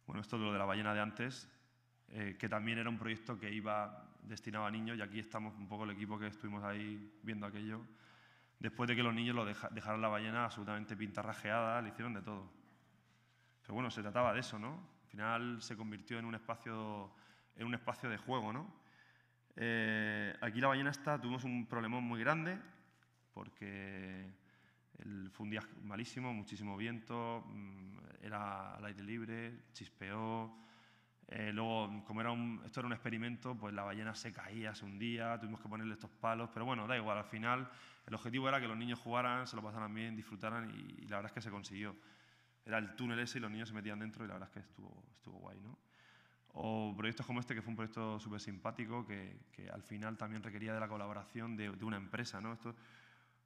Bueno, esto de lo de la ballena de antes, eh, que también era un proyecto que iba destinado a niños y aquí estamos un poco el equipo que estuvimos ahí viendo aquello. Después de que los niños lo dejaron la ballena absolutamente pintarrajeada, le hicieron de todo. Pero bueno, se trataba de eso, ¿no? Al final se convirtió en un espacio, en un espacio de juego, ¿no? Eh, aquí la ballena está, tuvimos un problemón muy grande porque el, fue un día malísimo, muchísimo viento, mm, era al aire libre, chispeó. Eh, luego, como era esto era un experimento, pues la ballena se caía, se hundía, tuvimos que ponerle estos palos, pero bueno, da igual, al final el objetivo era que los niños jugaran, se lo pasaran bien, disfrutaran y, y la verdad es que se consiguió. Era el túnel ese y los niños se metían dentro y la verdad es que estuvo, estuvo guay, ¿no? o proyectos como este, que fue un proyecto súper simpático, que, que, al final también requería de la colaboración de, de una empresa. ¿no? Esto,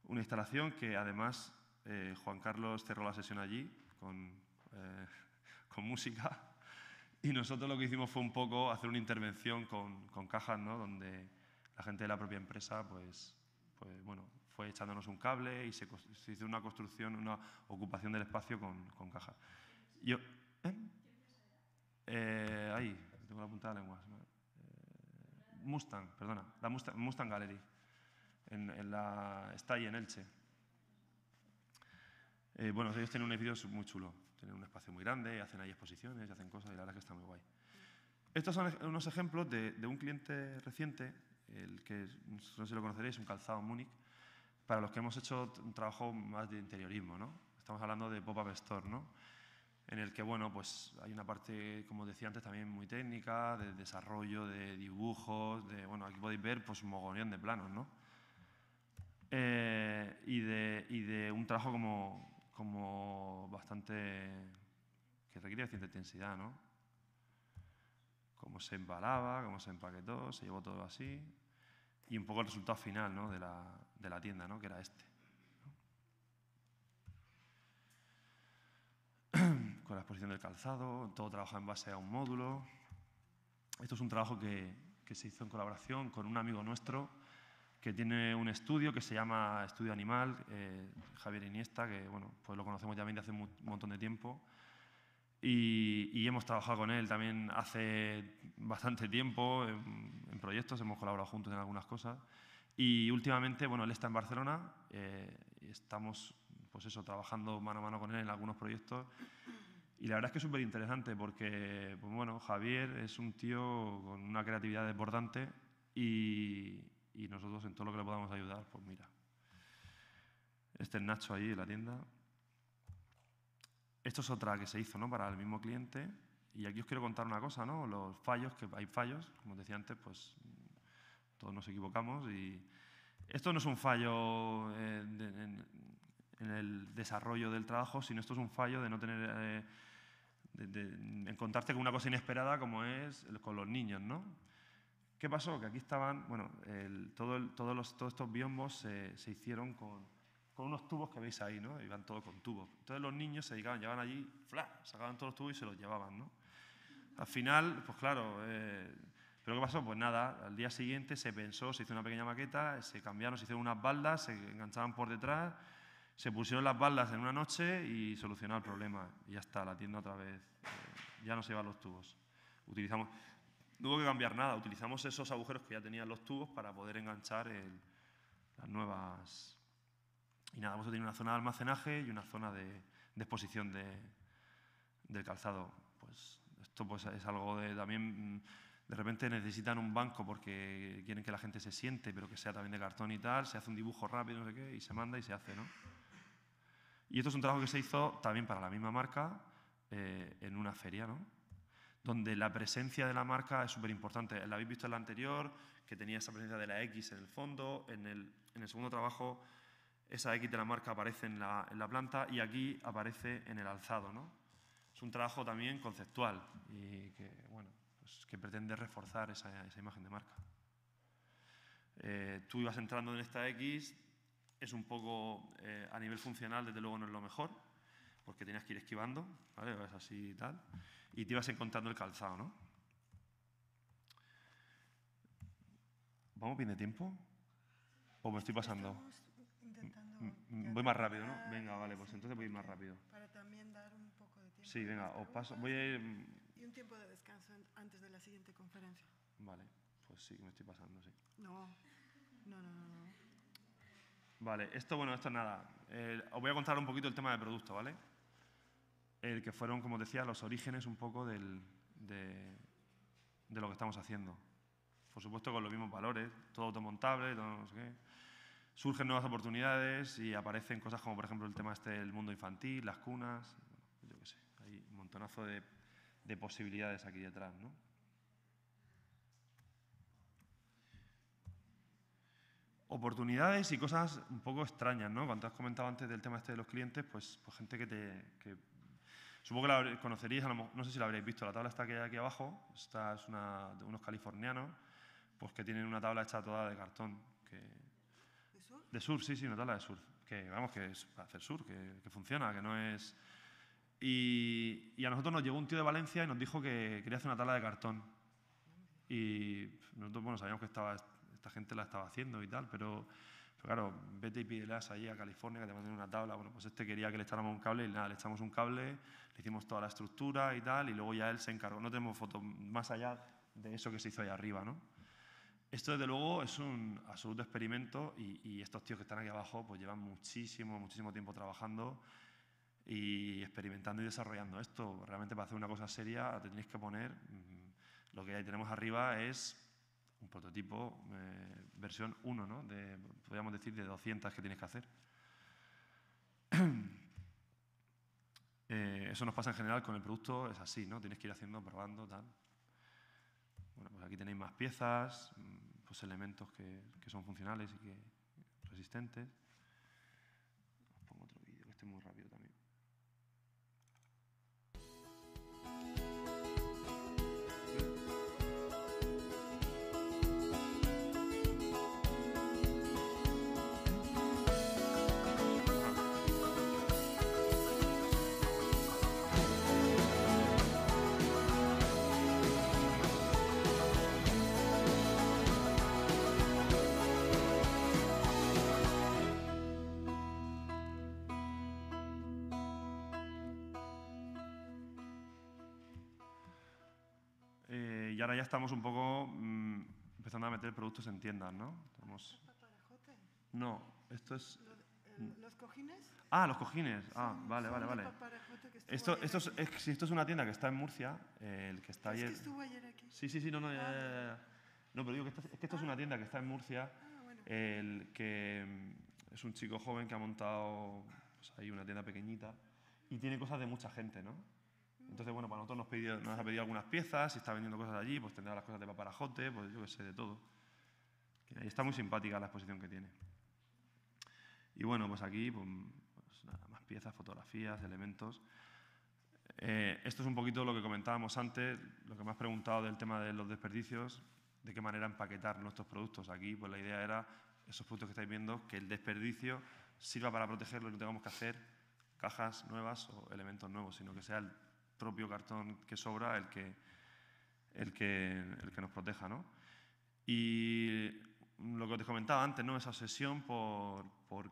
una instalación que además eh, Juan Carlos cerró la sesión allí con, eh, con, música y nosotros lo que hicimos fue un poco hacer una intervención con, con cajas, ¿no? donde la gente de la propia empresa pues, pues, bueno, fue echándonos un cable y se, hizo una construcción, una ocupación del espacio con, con cajas. Yo, ¿eh? Eh, ahí, tengo la punta de la lengua. Eh, Mustang, perdona, la Mustang, Gallery. En, la, está ahí en Elche. Eh, bueno, ellos tienen un edificio muy chulo. Tienen un espacio muy grande, hacen ahí exposiciones y hacen cosas, y la verdad que está muy guay. Estos son unos ejemplos de, de un cliente reciente, el que no sé si lo conoceréis, un calzado Múnich, para los que hemos hecho un trabajo más de interiorismo, ¿no? Estamos hablando de pop-up store, ¿no? en el que bueno, pues hay una parte, como decía antes, también muy técnica, de desarrollo, de dibujos, de, bueno, aquí podéis ver pues, un mogollón de planos, ¿no? Eh, y, de, de, un trabajo como, como bastante, que requería cierta intensidad, ¿no? Cómo se embalaba, cómo se empaquetó, se llevó todo así, y un poco el resultado final de, la, tienda, ¿no? que era este. con la exposición del calzado, todo trabaja en base a un módulo. Esto es un trabajo que, se hizo en colaboración con un amigo nuestro que tiene un estudio que se llama Estudio Animal, eh, Javier Iniesta, que bueno, pues lo conocemos ya desde hace un montón de tiempo. Y, hemos trabajado con él también hace bastante tiempo en, proyectos, hemos colaborado juntos en algunas cosas. Y últimamente, bueno, él está en Barcelona, eh, estamos pues eso, trabajando mano a mano con él en algunos proyectos y la verdad es que es súper interesante porque, pues bueno, Javier es un tío con una creatividad desbordante y, nosotros en todo lo que le podamos ayudar, pues mira. Este es Nacho ahí en la tienda. Esto es otra que se hizo ¿no? para el mismo cliente. Y aquí os quiero contar una cosa, ¿no? Los fallos, que hay fallos, como os decía antes, pues todos nos equivocamos. Y esto no es un fallo eh, en, el desarrollo del trabajo, sino esto es un fallo de no tener eh, de, encontrarte con una cosa inesperada como es con los niños, ¿no? ¿Qué pasó? Que aquí estaban, bueno, todos, todos estos biombos se, hicieron con, unos tubos que veis ahí, ¿no? Iban todos con tubos. Entonces los niños se dedicaban, llevaban allí, ¡fla! sacaban todos los tubos y se los llevaban, ¿no? Al final, pues claro, eh, ¿pero qué pasó? Pues nada, al día siguiente se pensó, se hizo una pequeña maqueta, se cambiaron, se hicieron unas baldas, se enganchaban por detrás, se pusieron las baldas en una noche y solucionó el problema. Y ya está, la tienda otra vez. Eh, ya no se van los tubos. Utilizamos, no hubo que cambiar nada, utilizamos esos agujeros que ya tenían los tubos para poder enganchar las nuevas. Y nada, vamos a una zona de almacenaje y una zona de, de exposición de, del calzado. Pues esto pues, es algo de también. Mm, de repente necesitan un banco porque quieren que la gente se siente, pero que sea también de cartón y tal. Se hace un dibujo rápido, qué, y se manda y se hace, ¿no? Y esto es un trabajo que se hizo también para la misma marca eh, en una feria, ¿no? donde la presencia de la marca es súper importante. La habéis visto en la anterior, que tenía esa presencia de la X en el fondo. En el, segundo trabajo, esa X de la marca aparece en la, planta y aquí aparece en el alzado. ¿no? Es un trabajo también conceptual y que, bueno, pues que pretende reforzar esa, imagen de marca. Eh, tú ibas entrando en esta X, es un poco, eh, a nivel funcional, desde luego no es lo mejor, porque tenías que ir esquivando, ¿vale? Vas así y tal, y te ibas encontrando el calzado, ¿no? ¿Vamos bien de tiempo? ¿O me estoy pasando? Voy más rápido, ¿no? Venga, vale, pues entonces voy a ir más rápido. Para también dar un poco de tiempo. Sí, venga, os paso, voy a ir... Y un tiempo de descanso antes de la siguiente conferencia. Vale, pues sí, me estoy pasando, sí. No, no, no, no. no. Vale, esto, bueno, esto es nada. Eh, os voy a contar un poquito el tema de producto, ¿vale? El que fueron, como decía, los orígenes un poco del, de, lo que estamos haciendo. Por supuesto, con los mismos valores, todo automontable, todo no sé qué. Surgen nuevas oportunidades y aparecen cosas como, por ejemplo, el tema este del mundo infantil, las cunas, yo qué sé, hay un montonazo de, de posibilidades aquí detrás, ¿no? oportunidades y cosas un poco extrañas, ¿no? Cuando has comentado antes del tema este de los clientes, pues, pues gente que te... supongo que la conoceríais, no sé si la habréis visto, la tabla está que aquí abajo, esta es una, de unos californianos, pues que tienen una tabla hecha toda de cartón. Que, ¿De sur De surf, sí, sí, una tabla de surf. Que vamos, que es para hacer surf, que, funciona, que no es... Y, y, a nosotros nos llegó un tío de Valencia y nos dijo que quería hacer una tabla de cartón. Y nosotros, bueno, sabíamos que estaba esta gente la estaba haciendo y tal, pero, claro, vete y pídelas allí a California que te manden una tabla. Bueno, pues este quería que le echáramos un cable y nada, le echamos un cable, le hicimos toda la estructura y tal, y luego ya él se encargó. No tenemos fotos más allá de eso que se hizo ahí arriba, ¿no? Esto, desde luego, es un absoluto experimento y, estos tíos que están aquí abajo pues llevan muchísimo, muchísimo tiempo trabajando y experimentando y desarrollando esto. Realmente para hacer una cosa seria te que poner... Mm, lo que tenemos arriba es un prototipo eh, versión 1, ¿no? De, podríamos decir, de 200 que tienes que hacer. Eh, eso nos pasa en general con el producto, es así, ¿no? Tienes que ir haciendo, probando, tal. Bueno, pues aquí tenéis más piezas, mm, pues elementos que, son funcionales y que resistentes. Os pongo otro vídeo, que esté muy rápido también. ahora ya estamos un poco mm, empezando a meter productos en tiendas, ¿no? No, esto es... Mm. ¿Los cojines? Ah, los cojines. Ah, vale, vale, vale. Esto, esto, es, esto es una tienda que está en Murcia, el que está es ayer... estuvo ayer aquí. Sí, sí, sí, no, no, ah, No, pero digo que, esto, es una ah. tienda que está en Murcia, ah, el que mm, es un chico joven que ha montado pues, ahí una tienda pequeñita y tiene cosas de mucha gente, ¿no? Entonces, bueno, para nosotros nos, nos ha pedido algunas piezas, si está vendiendo cosas allí, pues tendrá las cosas de paparajote, pues yo qué sé, de todo. está muy simpática la exposición que tiene. Y bueno, pues aquí, pues, pues nada, más piezas, fotografías, elementos. Eh, esto es un poquito lo que comentábamos antes, lo que me has preguntado del tema de los desperdicios, de qué manera empaquetar nuestros productos. Aquí, pues la idea era esos productos que estáis viendo, que el desperdicio sirva para proteger lo que tengamos que hacer cajas nuevas o elementos nuevos, sino que sea el propio cartón que sobra el que, el que, el que nos proteja. ¿no? Y lo que os comentaba antes, ¿no? esa obsesión por, por,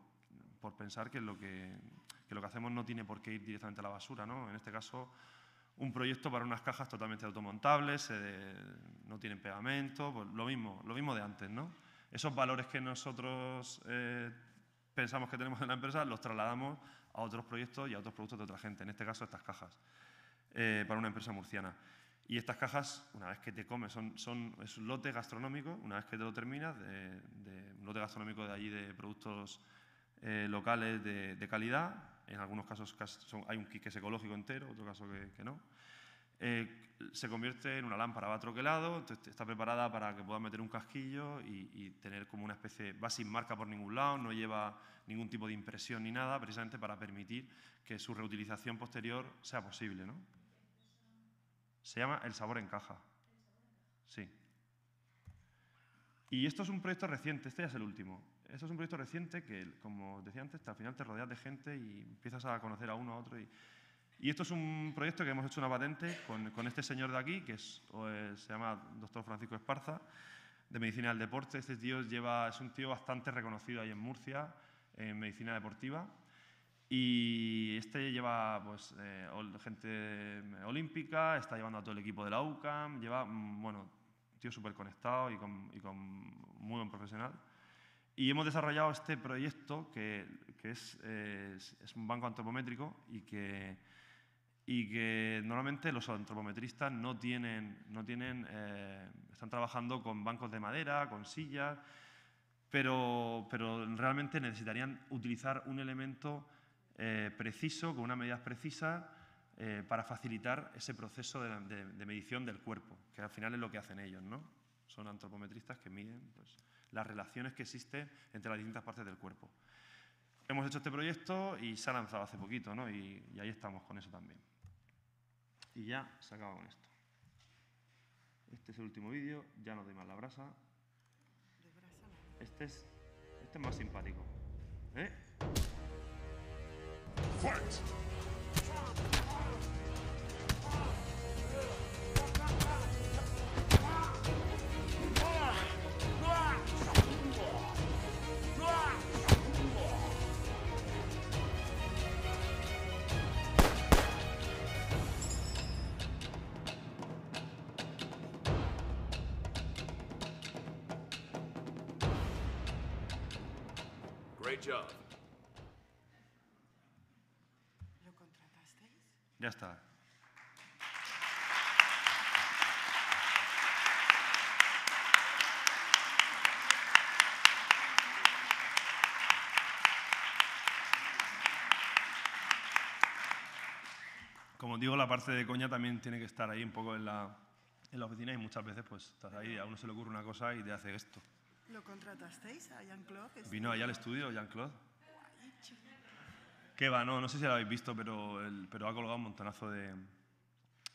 por pensar que lo que, que, lo que hacemos no tiene por qué ir directamente a la basura. ¿no? En este caso, un proyecto para unas cajas totalmente automontables, eh, no tienen pegamento, pues lo, mismo, lo mismo de antes. ¿no? Esos valores que nosotros eh, pensamos que tenemos en la empresa los trasladamos a otros proyectos y a otros productos de otra gente, en este caso estas cajas. Eh, para una empresa murciana. Y estas cajas, una vez que te comes, son, son, es un lote gastronómico, una vez que te lo terminas, de, un lote gastronómico de allí de productos eh, locales de, calidad. En algunos casos hay un kit que es ecológico entero, otro caso que, que no. Eh, se convierte en una lámpara, va troquelado, está preparada para que puedas meter un casquillo y, y, tener como una especie, va sin marca por ningún lado, no lleva ningún tipo de impresión ni nada, precisamente para permitir que su reutilización posterior sea posible. ¿no? Se llama El sabor en caja. Sí. Y esto es un proyecto reciente, este ya es el último. Esto es un proyecto reciente que, como decía antes, al final te rodeas de gente y empiezas a conocer a uno, a otro. Y, esto es un proyecto que hemos hecho una patente con, este señor de aquí, que es, eh, se llama doctor Francisco Esparza, de Medicina del Deporte. Este tío lleva, es un tío bastante reconocido ahí en Murcia, en Medicina Deportiva. Y este lleva pues, eh, gente eh, olímpica, está llevando a todo el equipo de la UCAM, lleva, mm, bueno, tío súper conectado y con, muy buen profesional. Y hemos desarrollado este proyecto que, que es, un banco antropométrico y que, y que normalmente los antropometristas no tienen, no tienen eh, están trabajando con bancos de madera, con sillas, pero, pero realmente necesitarían utilizar un elemento eh, preciso, con una medida precisa eh, para facilitar ese proceso de, medición del cuerpo, que al final es lo que hacen ellos, ¿no? Son antropometristas que miden pues, las relaciones que existen entre las distintas partes del cuerpo. Hemos hecho este proyecto y se ha lanzado hace poquito, ¿no? Y, ahí estamos con eso también. Y ya se acaba con esto. Este es el último vídeo, ya no doy más la brasa. Este es, este más simpático. ¿Eh? Fight! Ya está. Como digo, la parte de coña también tiene que estar ahí un poco en la, en la oficina y muchas veces pues estás ahí, a uno se le ocurre una cosa y te hace esto. ¿Lo contratasteis a Jean-Claude? Vino allá al estudio Jean-Claude. Que va, no, sé si lo habéis visto, pero, pero ha colgado un montonazo de,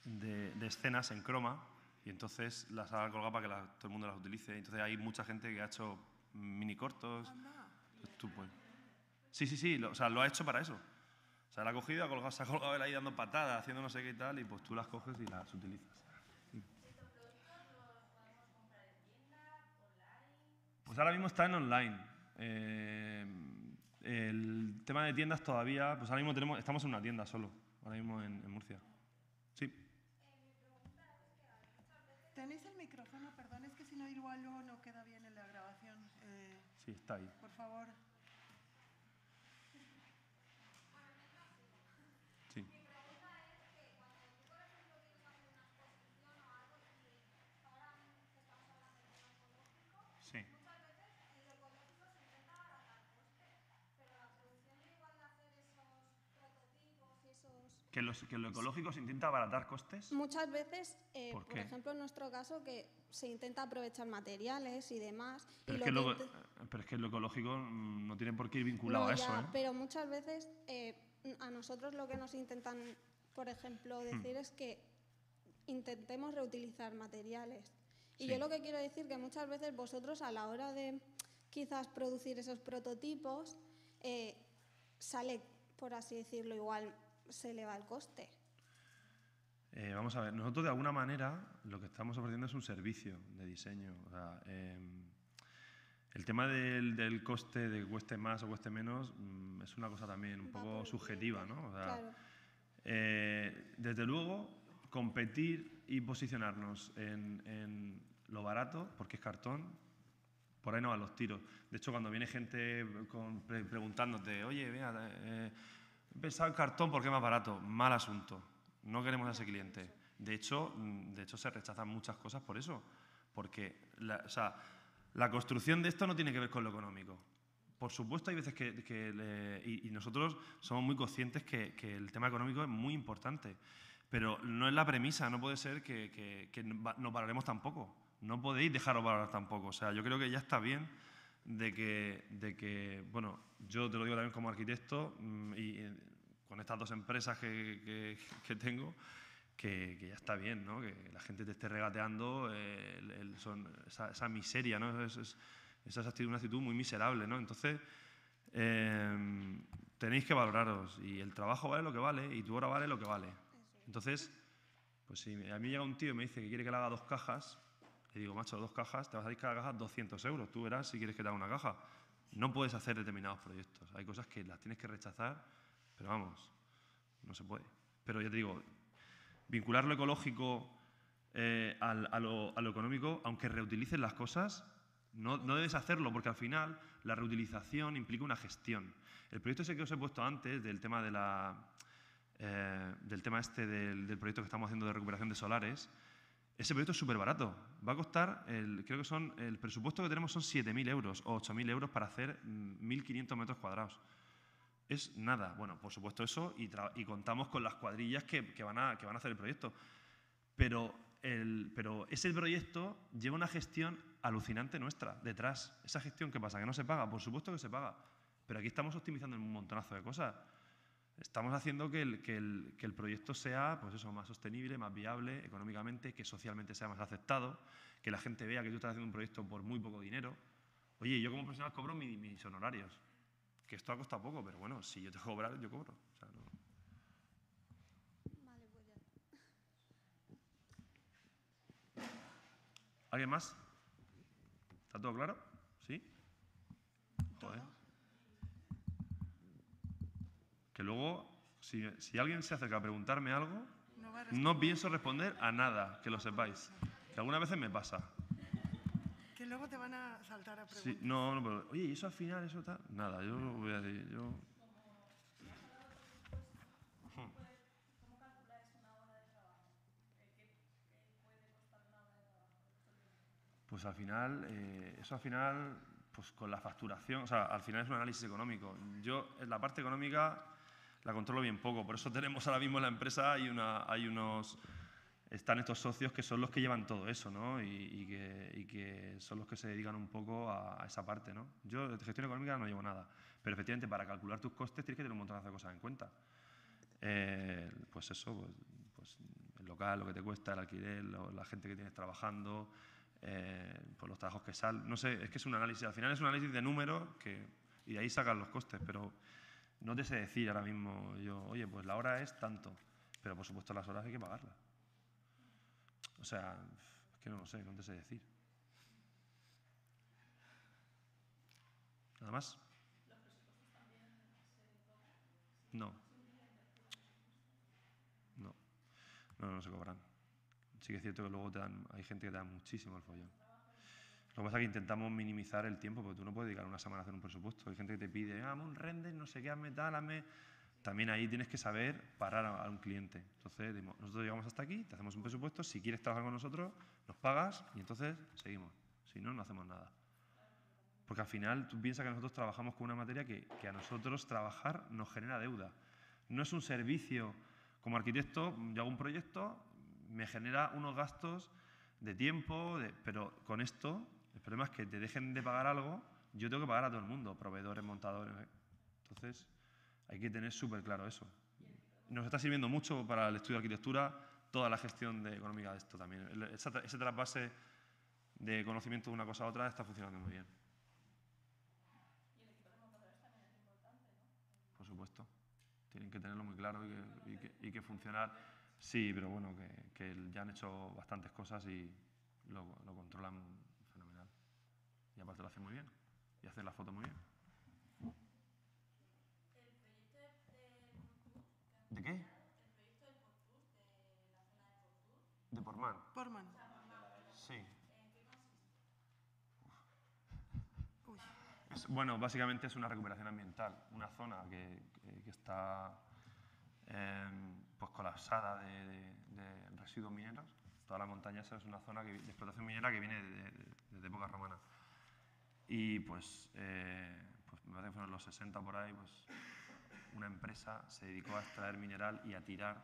de, escenas en croma y entonces las ha colgado para que todo el mundo las utilice. Entonces hay mucha gente que ha hecho mini cortos. Sí, sí, sí, lo, o sea, lo ha hecho para eso. O sea, la ha cogido, ha colgado, se ha colgado ahí dando patadas, haciendo no sé qué y tal, y pues tú las coges y las utilizas. Pues ahora mismo está en online. Eh, el tema de tiendas todavía, pues ahora mismo tenemos, estamos en una tienda solo, ahora mismo en, Murcia. Sí. ¿Tenéis el micrófono? Perdón, es que si no, igual luego no queda bien en la grabación. Eh, sí, está ahí. Por favor. Que, lo ecológico se intenta abaratar costes. Muchas veces, eh, por, ejemplo, en nuestro caso, que se intenta aprovechar materiales y demás. Eh, pero, es, que lo, ecológico mm, no tiene por qué ir vinculado a eso. ¿eh? Pero muchas veces a nosotros lo que nos intentan, por ejemplo, hmm. decir es que intentemos reutilizar materiales. Y yo lo que quiero decir que muchas veces vosotros a la hora de quizás producir esos prototipos, sale, por así decirlo, igual se eleva el coste. Eh, vamos a ver, nosotros de alguna manera lo que estamos ofreciendo es un servicio de diseño. Em, el tema del, del, coste, de cueste más o cueste menos, mm, es una cosa también un poco subjetiva, ¿no? Eh, desde luego, competir y posicionarnos en, en, lo barato, porque es cartón, por ahí no van los tiros. De hecho, cuando viene gente preguntándote, oye, mira, He pensado en cartón porque es más barato. Mal asunto. No queremos a ese cliente. De hecho, de hecho se rechazan muchas cosas por eso. Porque la, o sea, la construcción de esto no tiene que ver con lo económico. Por supuesto, hay veces que... y, nosotros somos muy conscientes que, que el tema económico es muy importante. Pero no es la premisa, no puede ser que, que, que nos valoremos tampoco. No podéis dejaros valorar tampoco. O sea, yo creo que ya está bien de que, bueno, yo te lo digo también como arquitecto mm, y eh, con estas dos empresas que, tengo, que, ya está bien, ¿no? que la gente te esté regateando eh, son, esa, miseria, ¿no? Es, es, esa es una actitud muy miserable. ¿no? Entonces, em, tenéis que valoraros y el trabajo vale lo que vale y tu hora vale lo que vale. Entonces, pues si a mí llega un tío y me dice que quiere que le haga dos cajas, te digo, macho, dos cajas, te vas a ir cada caja 200 euros. Tú verás si quieres que te haga una caja. No puedes hacer determinados proyectos. Hay cosas que las tienes que rechazar, pero vamos, no se puede. Pero ya te digo, vincular lo ecológico eh, al, a, lo, económico, aunque reutilices las cosas, no, no, debes hacerlo porque al final la reutilización implica una gestión. El proyecto ese que os he puesto antes del tema, de la, eh, del tema este del, del proyecto que estamos haciendo de recuperación de solares, ese proyecto es súper barato. Va a costar, creo que son, el presupuesto que tenemos son 7.000 euros o 8.000 euros para hacer 1.500 mm, metros cuadrados. Es nada. Bueno, por supuesto eso y, contamos con las cuadrillas que, van a, que van a hacer el proyecto. Pero, el, pero ese proyecto lleva una gestión alucinante nuestra detrás. Esa gestión que pasa, que no se paga. Por supuesto que se paga. Pero aquí estamos optimizando un montonazo de cosas. Estamos haciendo que el, proyecto sea pues eso, más sostenible, más viable económicamente, que socialmente sea más aceptado, que la gente vea que tú estás haciendo un proyecto por muy poco dinero. Oye, yo como profesional cobro mis, honorarios, que esto ha costado poco, pero bueno, si yo te cobrar, yo cobro. Pues ¿Alguien más? ¿Está todo claro? ¿Sí? Joder que luego, si, si alguien se acerca a preguntarme algo, no, pienso responder a nada, que lo sepáis. Que algunas veces me pasa. Que luego te van a saltar a preguntar. Sí, no, no, pero, oye, ¿y eso al final, eso tal? Nada, yo lo voy a decir, yo... Pues al final, eh, eso al final, pues con la facturación, o sea, al final es un análisis económico. Yo, en la parte económica, la controlo bien poco. Por eso tenemos ahora mismo en la empresa, hay, una, hay unos... Están estos socios que son los que llevan todo eso, ¿no? Y, que, son los que se dedican un poco a, esa parte, ¿no? Yo de gestión económica no llevo nada, pero efectivamente para calcular tus costes tienes que tener un montón de cosas en cuenta. Eh, pues eso, pues, pues, el local, lo que te cuesta, el alquiler, la gente que tienes trabajando, eh, pues los trabajos que salen. No sé, es que es un análisis, al final es un análisis de números que, y de ahí sacan los costes, pero no te sé decir ahora mismo yo, oye, pues la hora es tanto, pero por supuesto las horas hay que pagarlas. O sea, es que no lo sé, no te sé decir. ¿Nada más? No. No. No, se cobran. Sí que es cierto que luego te hay gente que te da muchísimo el follón. Lo que pasa es que intentamos minimizar el tiempo, porque tú no puedes dedicar una semana a hacer un presupuesto. Hay gente que te pide, ah, un render, no sé qué, hazme También ahí tienes que saber parar a, un cliente. Entonces, nosotros llegamos hasta aquí, te hacemos un presupuesto, si quieres trabajar con nosotros, nos pagas y entonces seguimos. Si no, no hacemos nada. Porque al final tú piensas que nosotros trabajamos con una materia que, a nosotros trabajar nos genera deuda. No es un servicio. Como arquitecto, yo hago un proyecto, me genera unos gastos de tiempo, pero con esto problema es que te dejen de pagar algo, yo tengo que pagar a todo el mundo, proveedores, montadores. ¿eh? Entonces, hay que tener súper claro eso. Nos está sirviendo mucho para el estudio de arquitectura toda la gestión de económica de esto también. Ese, traspase de conocimiento de una cosa a otra está funcionando muy bien. Por supuesto. Tienen que tenerlo muy claro y que, funcionar. Sí, pero bueno, que, ya han hecho bastantes cosas y lo controlan y aparte lo hace muy bien. Y hace la foto muy bien. ¿De qué? El proyecto de la zona de ¿De Portman? Sí. bueno, básicamente es una recuperación ambiental, una zona que, está em, pues colapsada de, residuos mineros. Toda la montaña es una zona de explotación minera que viene desde de, época romana. Y pues, eh, pues, me parece que fueron los 60 por ahí, pues una empresa se dedicó a extraer mineral y a tirar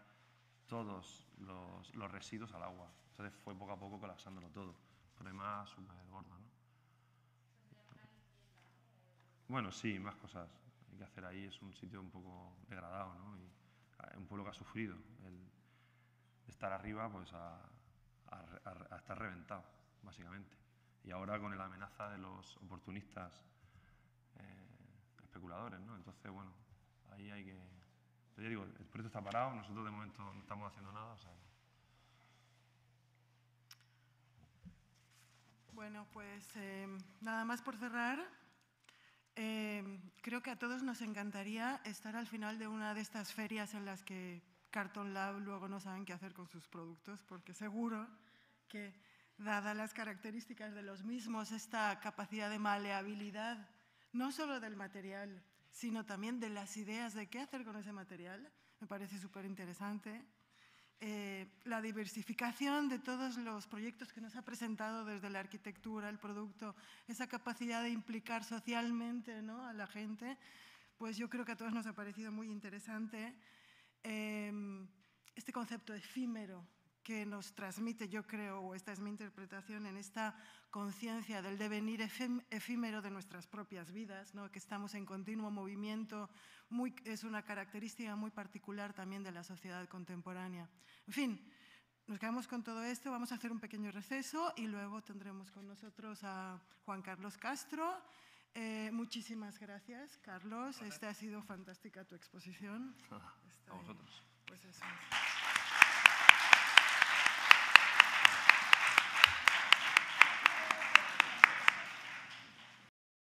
todos los, residuos al agua. Entonces fue poco a poco colapsándolo todo. Problema súper gordo, ¿no? Bueno, sí, más cosas. Hay que hacer ahí, es un sitio un poco degradado, ¿no? Ah, un pueblo que ha sufrido el estar arriba, pues a estar reventado, básicamente y ahora con la amenaza de los oportunistas eh, especuladores. ¿no? Entonces, bueno, ahí hay que... Yo digo, el proyecto está parado, nosotros de momento no estamos haciendo nada. Bueno, pues eh, nada más por cerrar. Eh, creo que a todos nos encantaría estar al final de una de estas ferias en las que Carton Lab luego no saben qué hacer con sus productos, porque seguro que dadas las características de los mismos, esta capacidad de maleabilidad, no solo del material, sino también de las ideas de qué hacer con ese material, me parece súper interesante. Eh, la diversificación de todos los proyectos que nos ha presentado desde la arquitectura, el producto, esa capacidad de implicar socialmente a la gente, pues yo creo que a todos nos ha parecido muy interesante. Eh, este concepto efímero, que nos transmite, yo creo, o esta es mi interpretación, en esta conciencia del devenir efímero de nuestras propias vidas, ¿no? que estamos en continuo movimiento, muy, es una característica muy particular también de la sociedad contemporánea. En fin, nos quedamos con todo esto, vamos a hacer un pequeño receso y luego tendremos con nosotros a Juan Carlos Castro. Eh, muchísimas gracias, Carlos. Esta ha sido fantástica tu exposición. a vosotros. Pues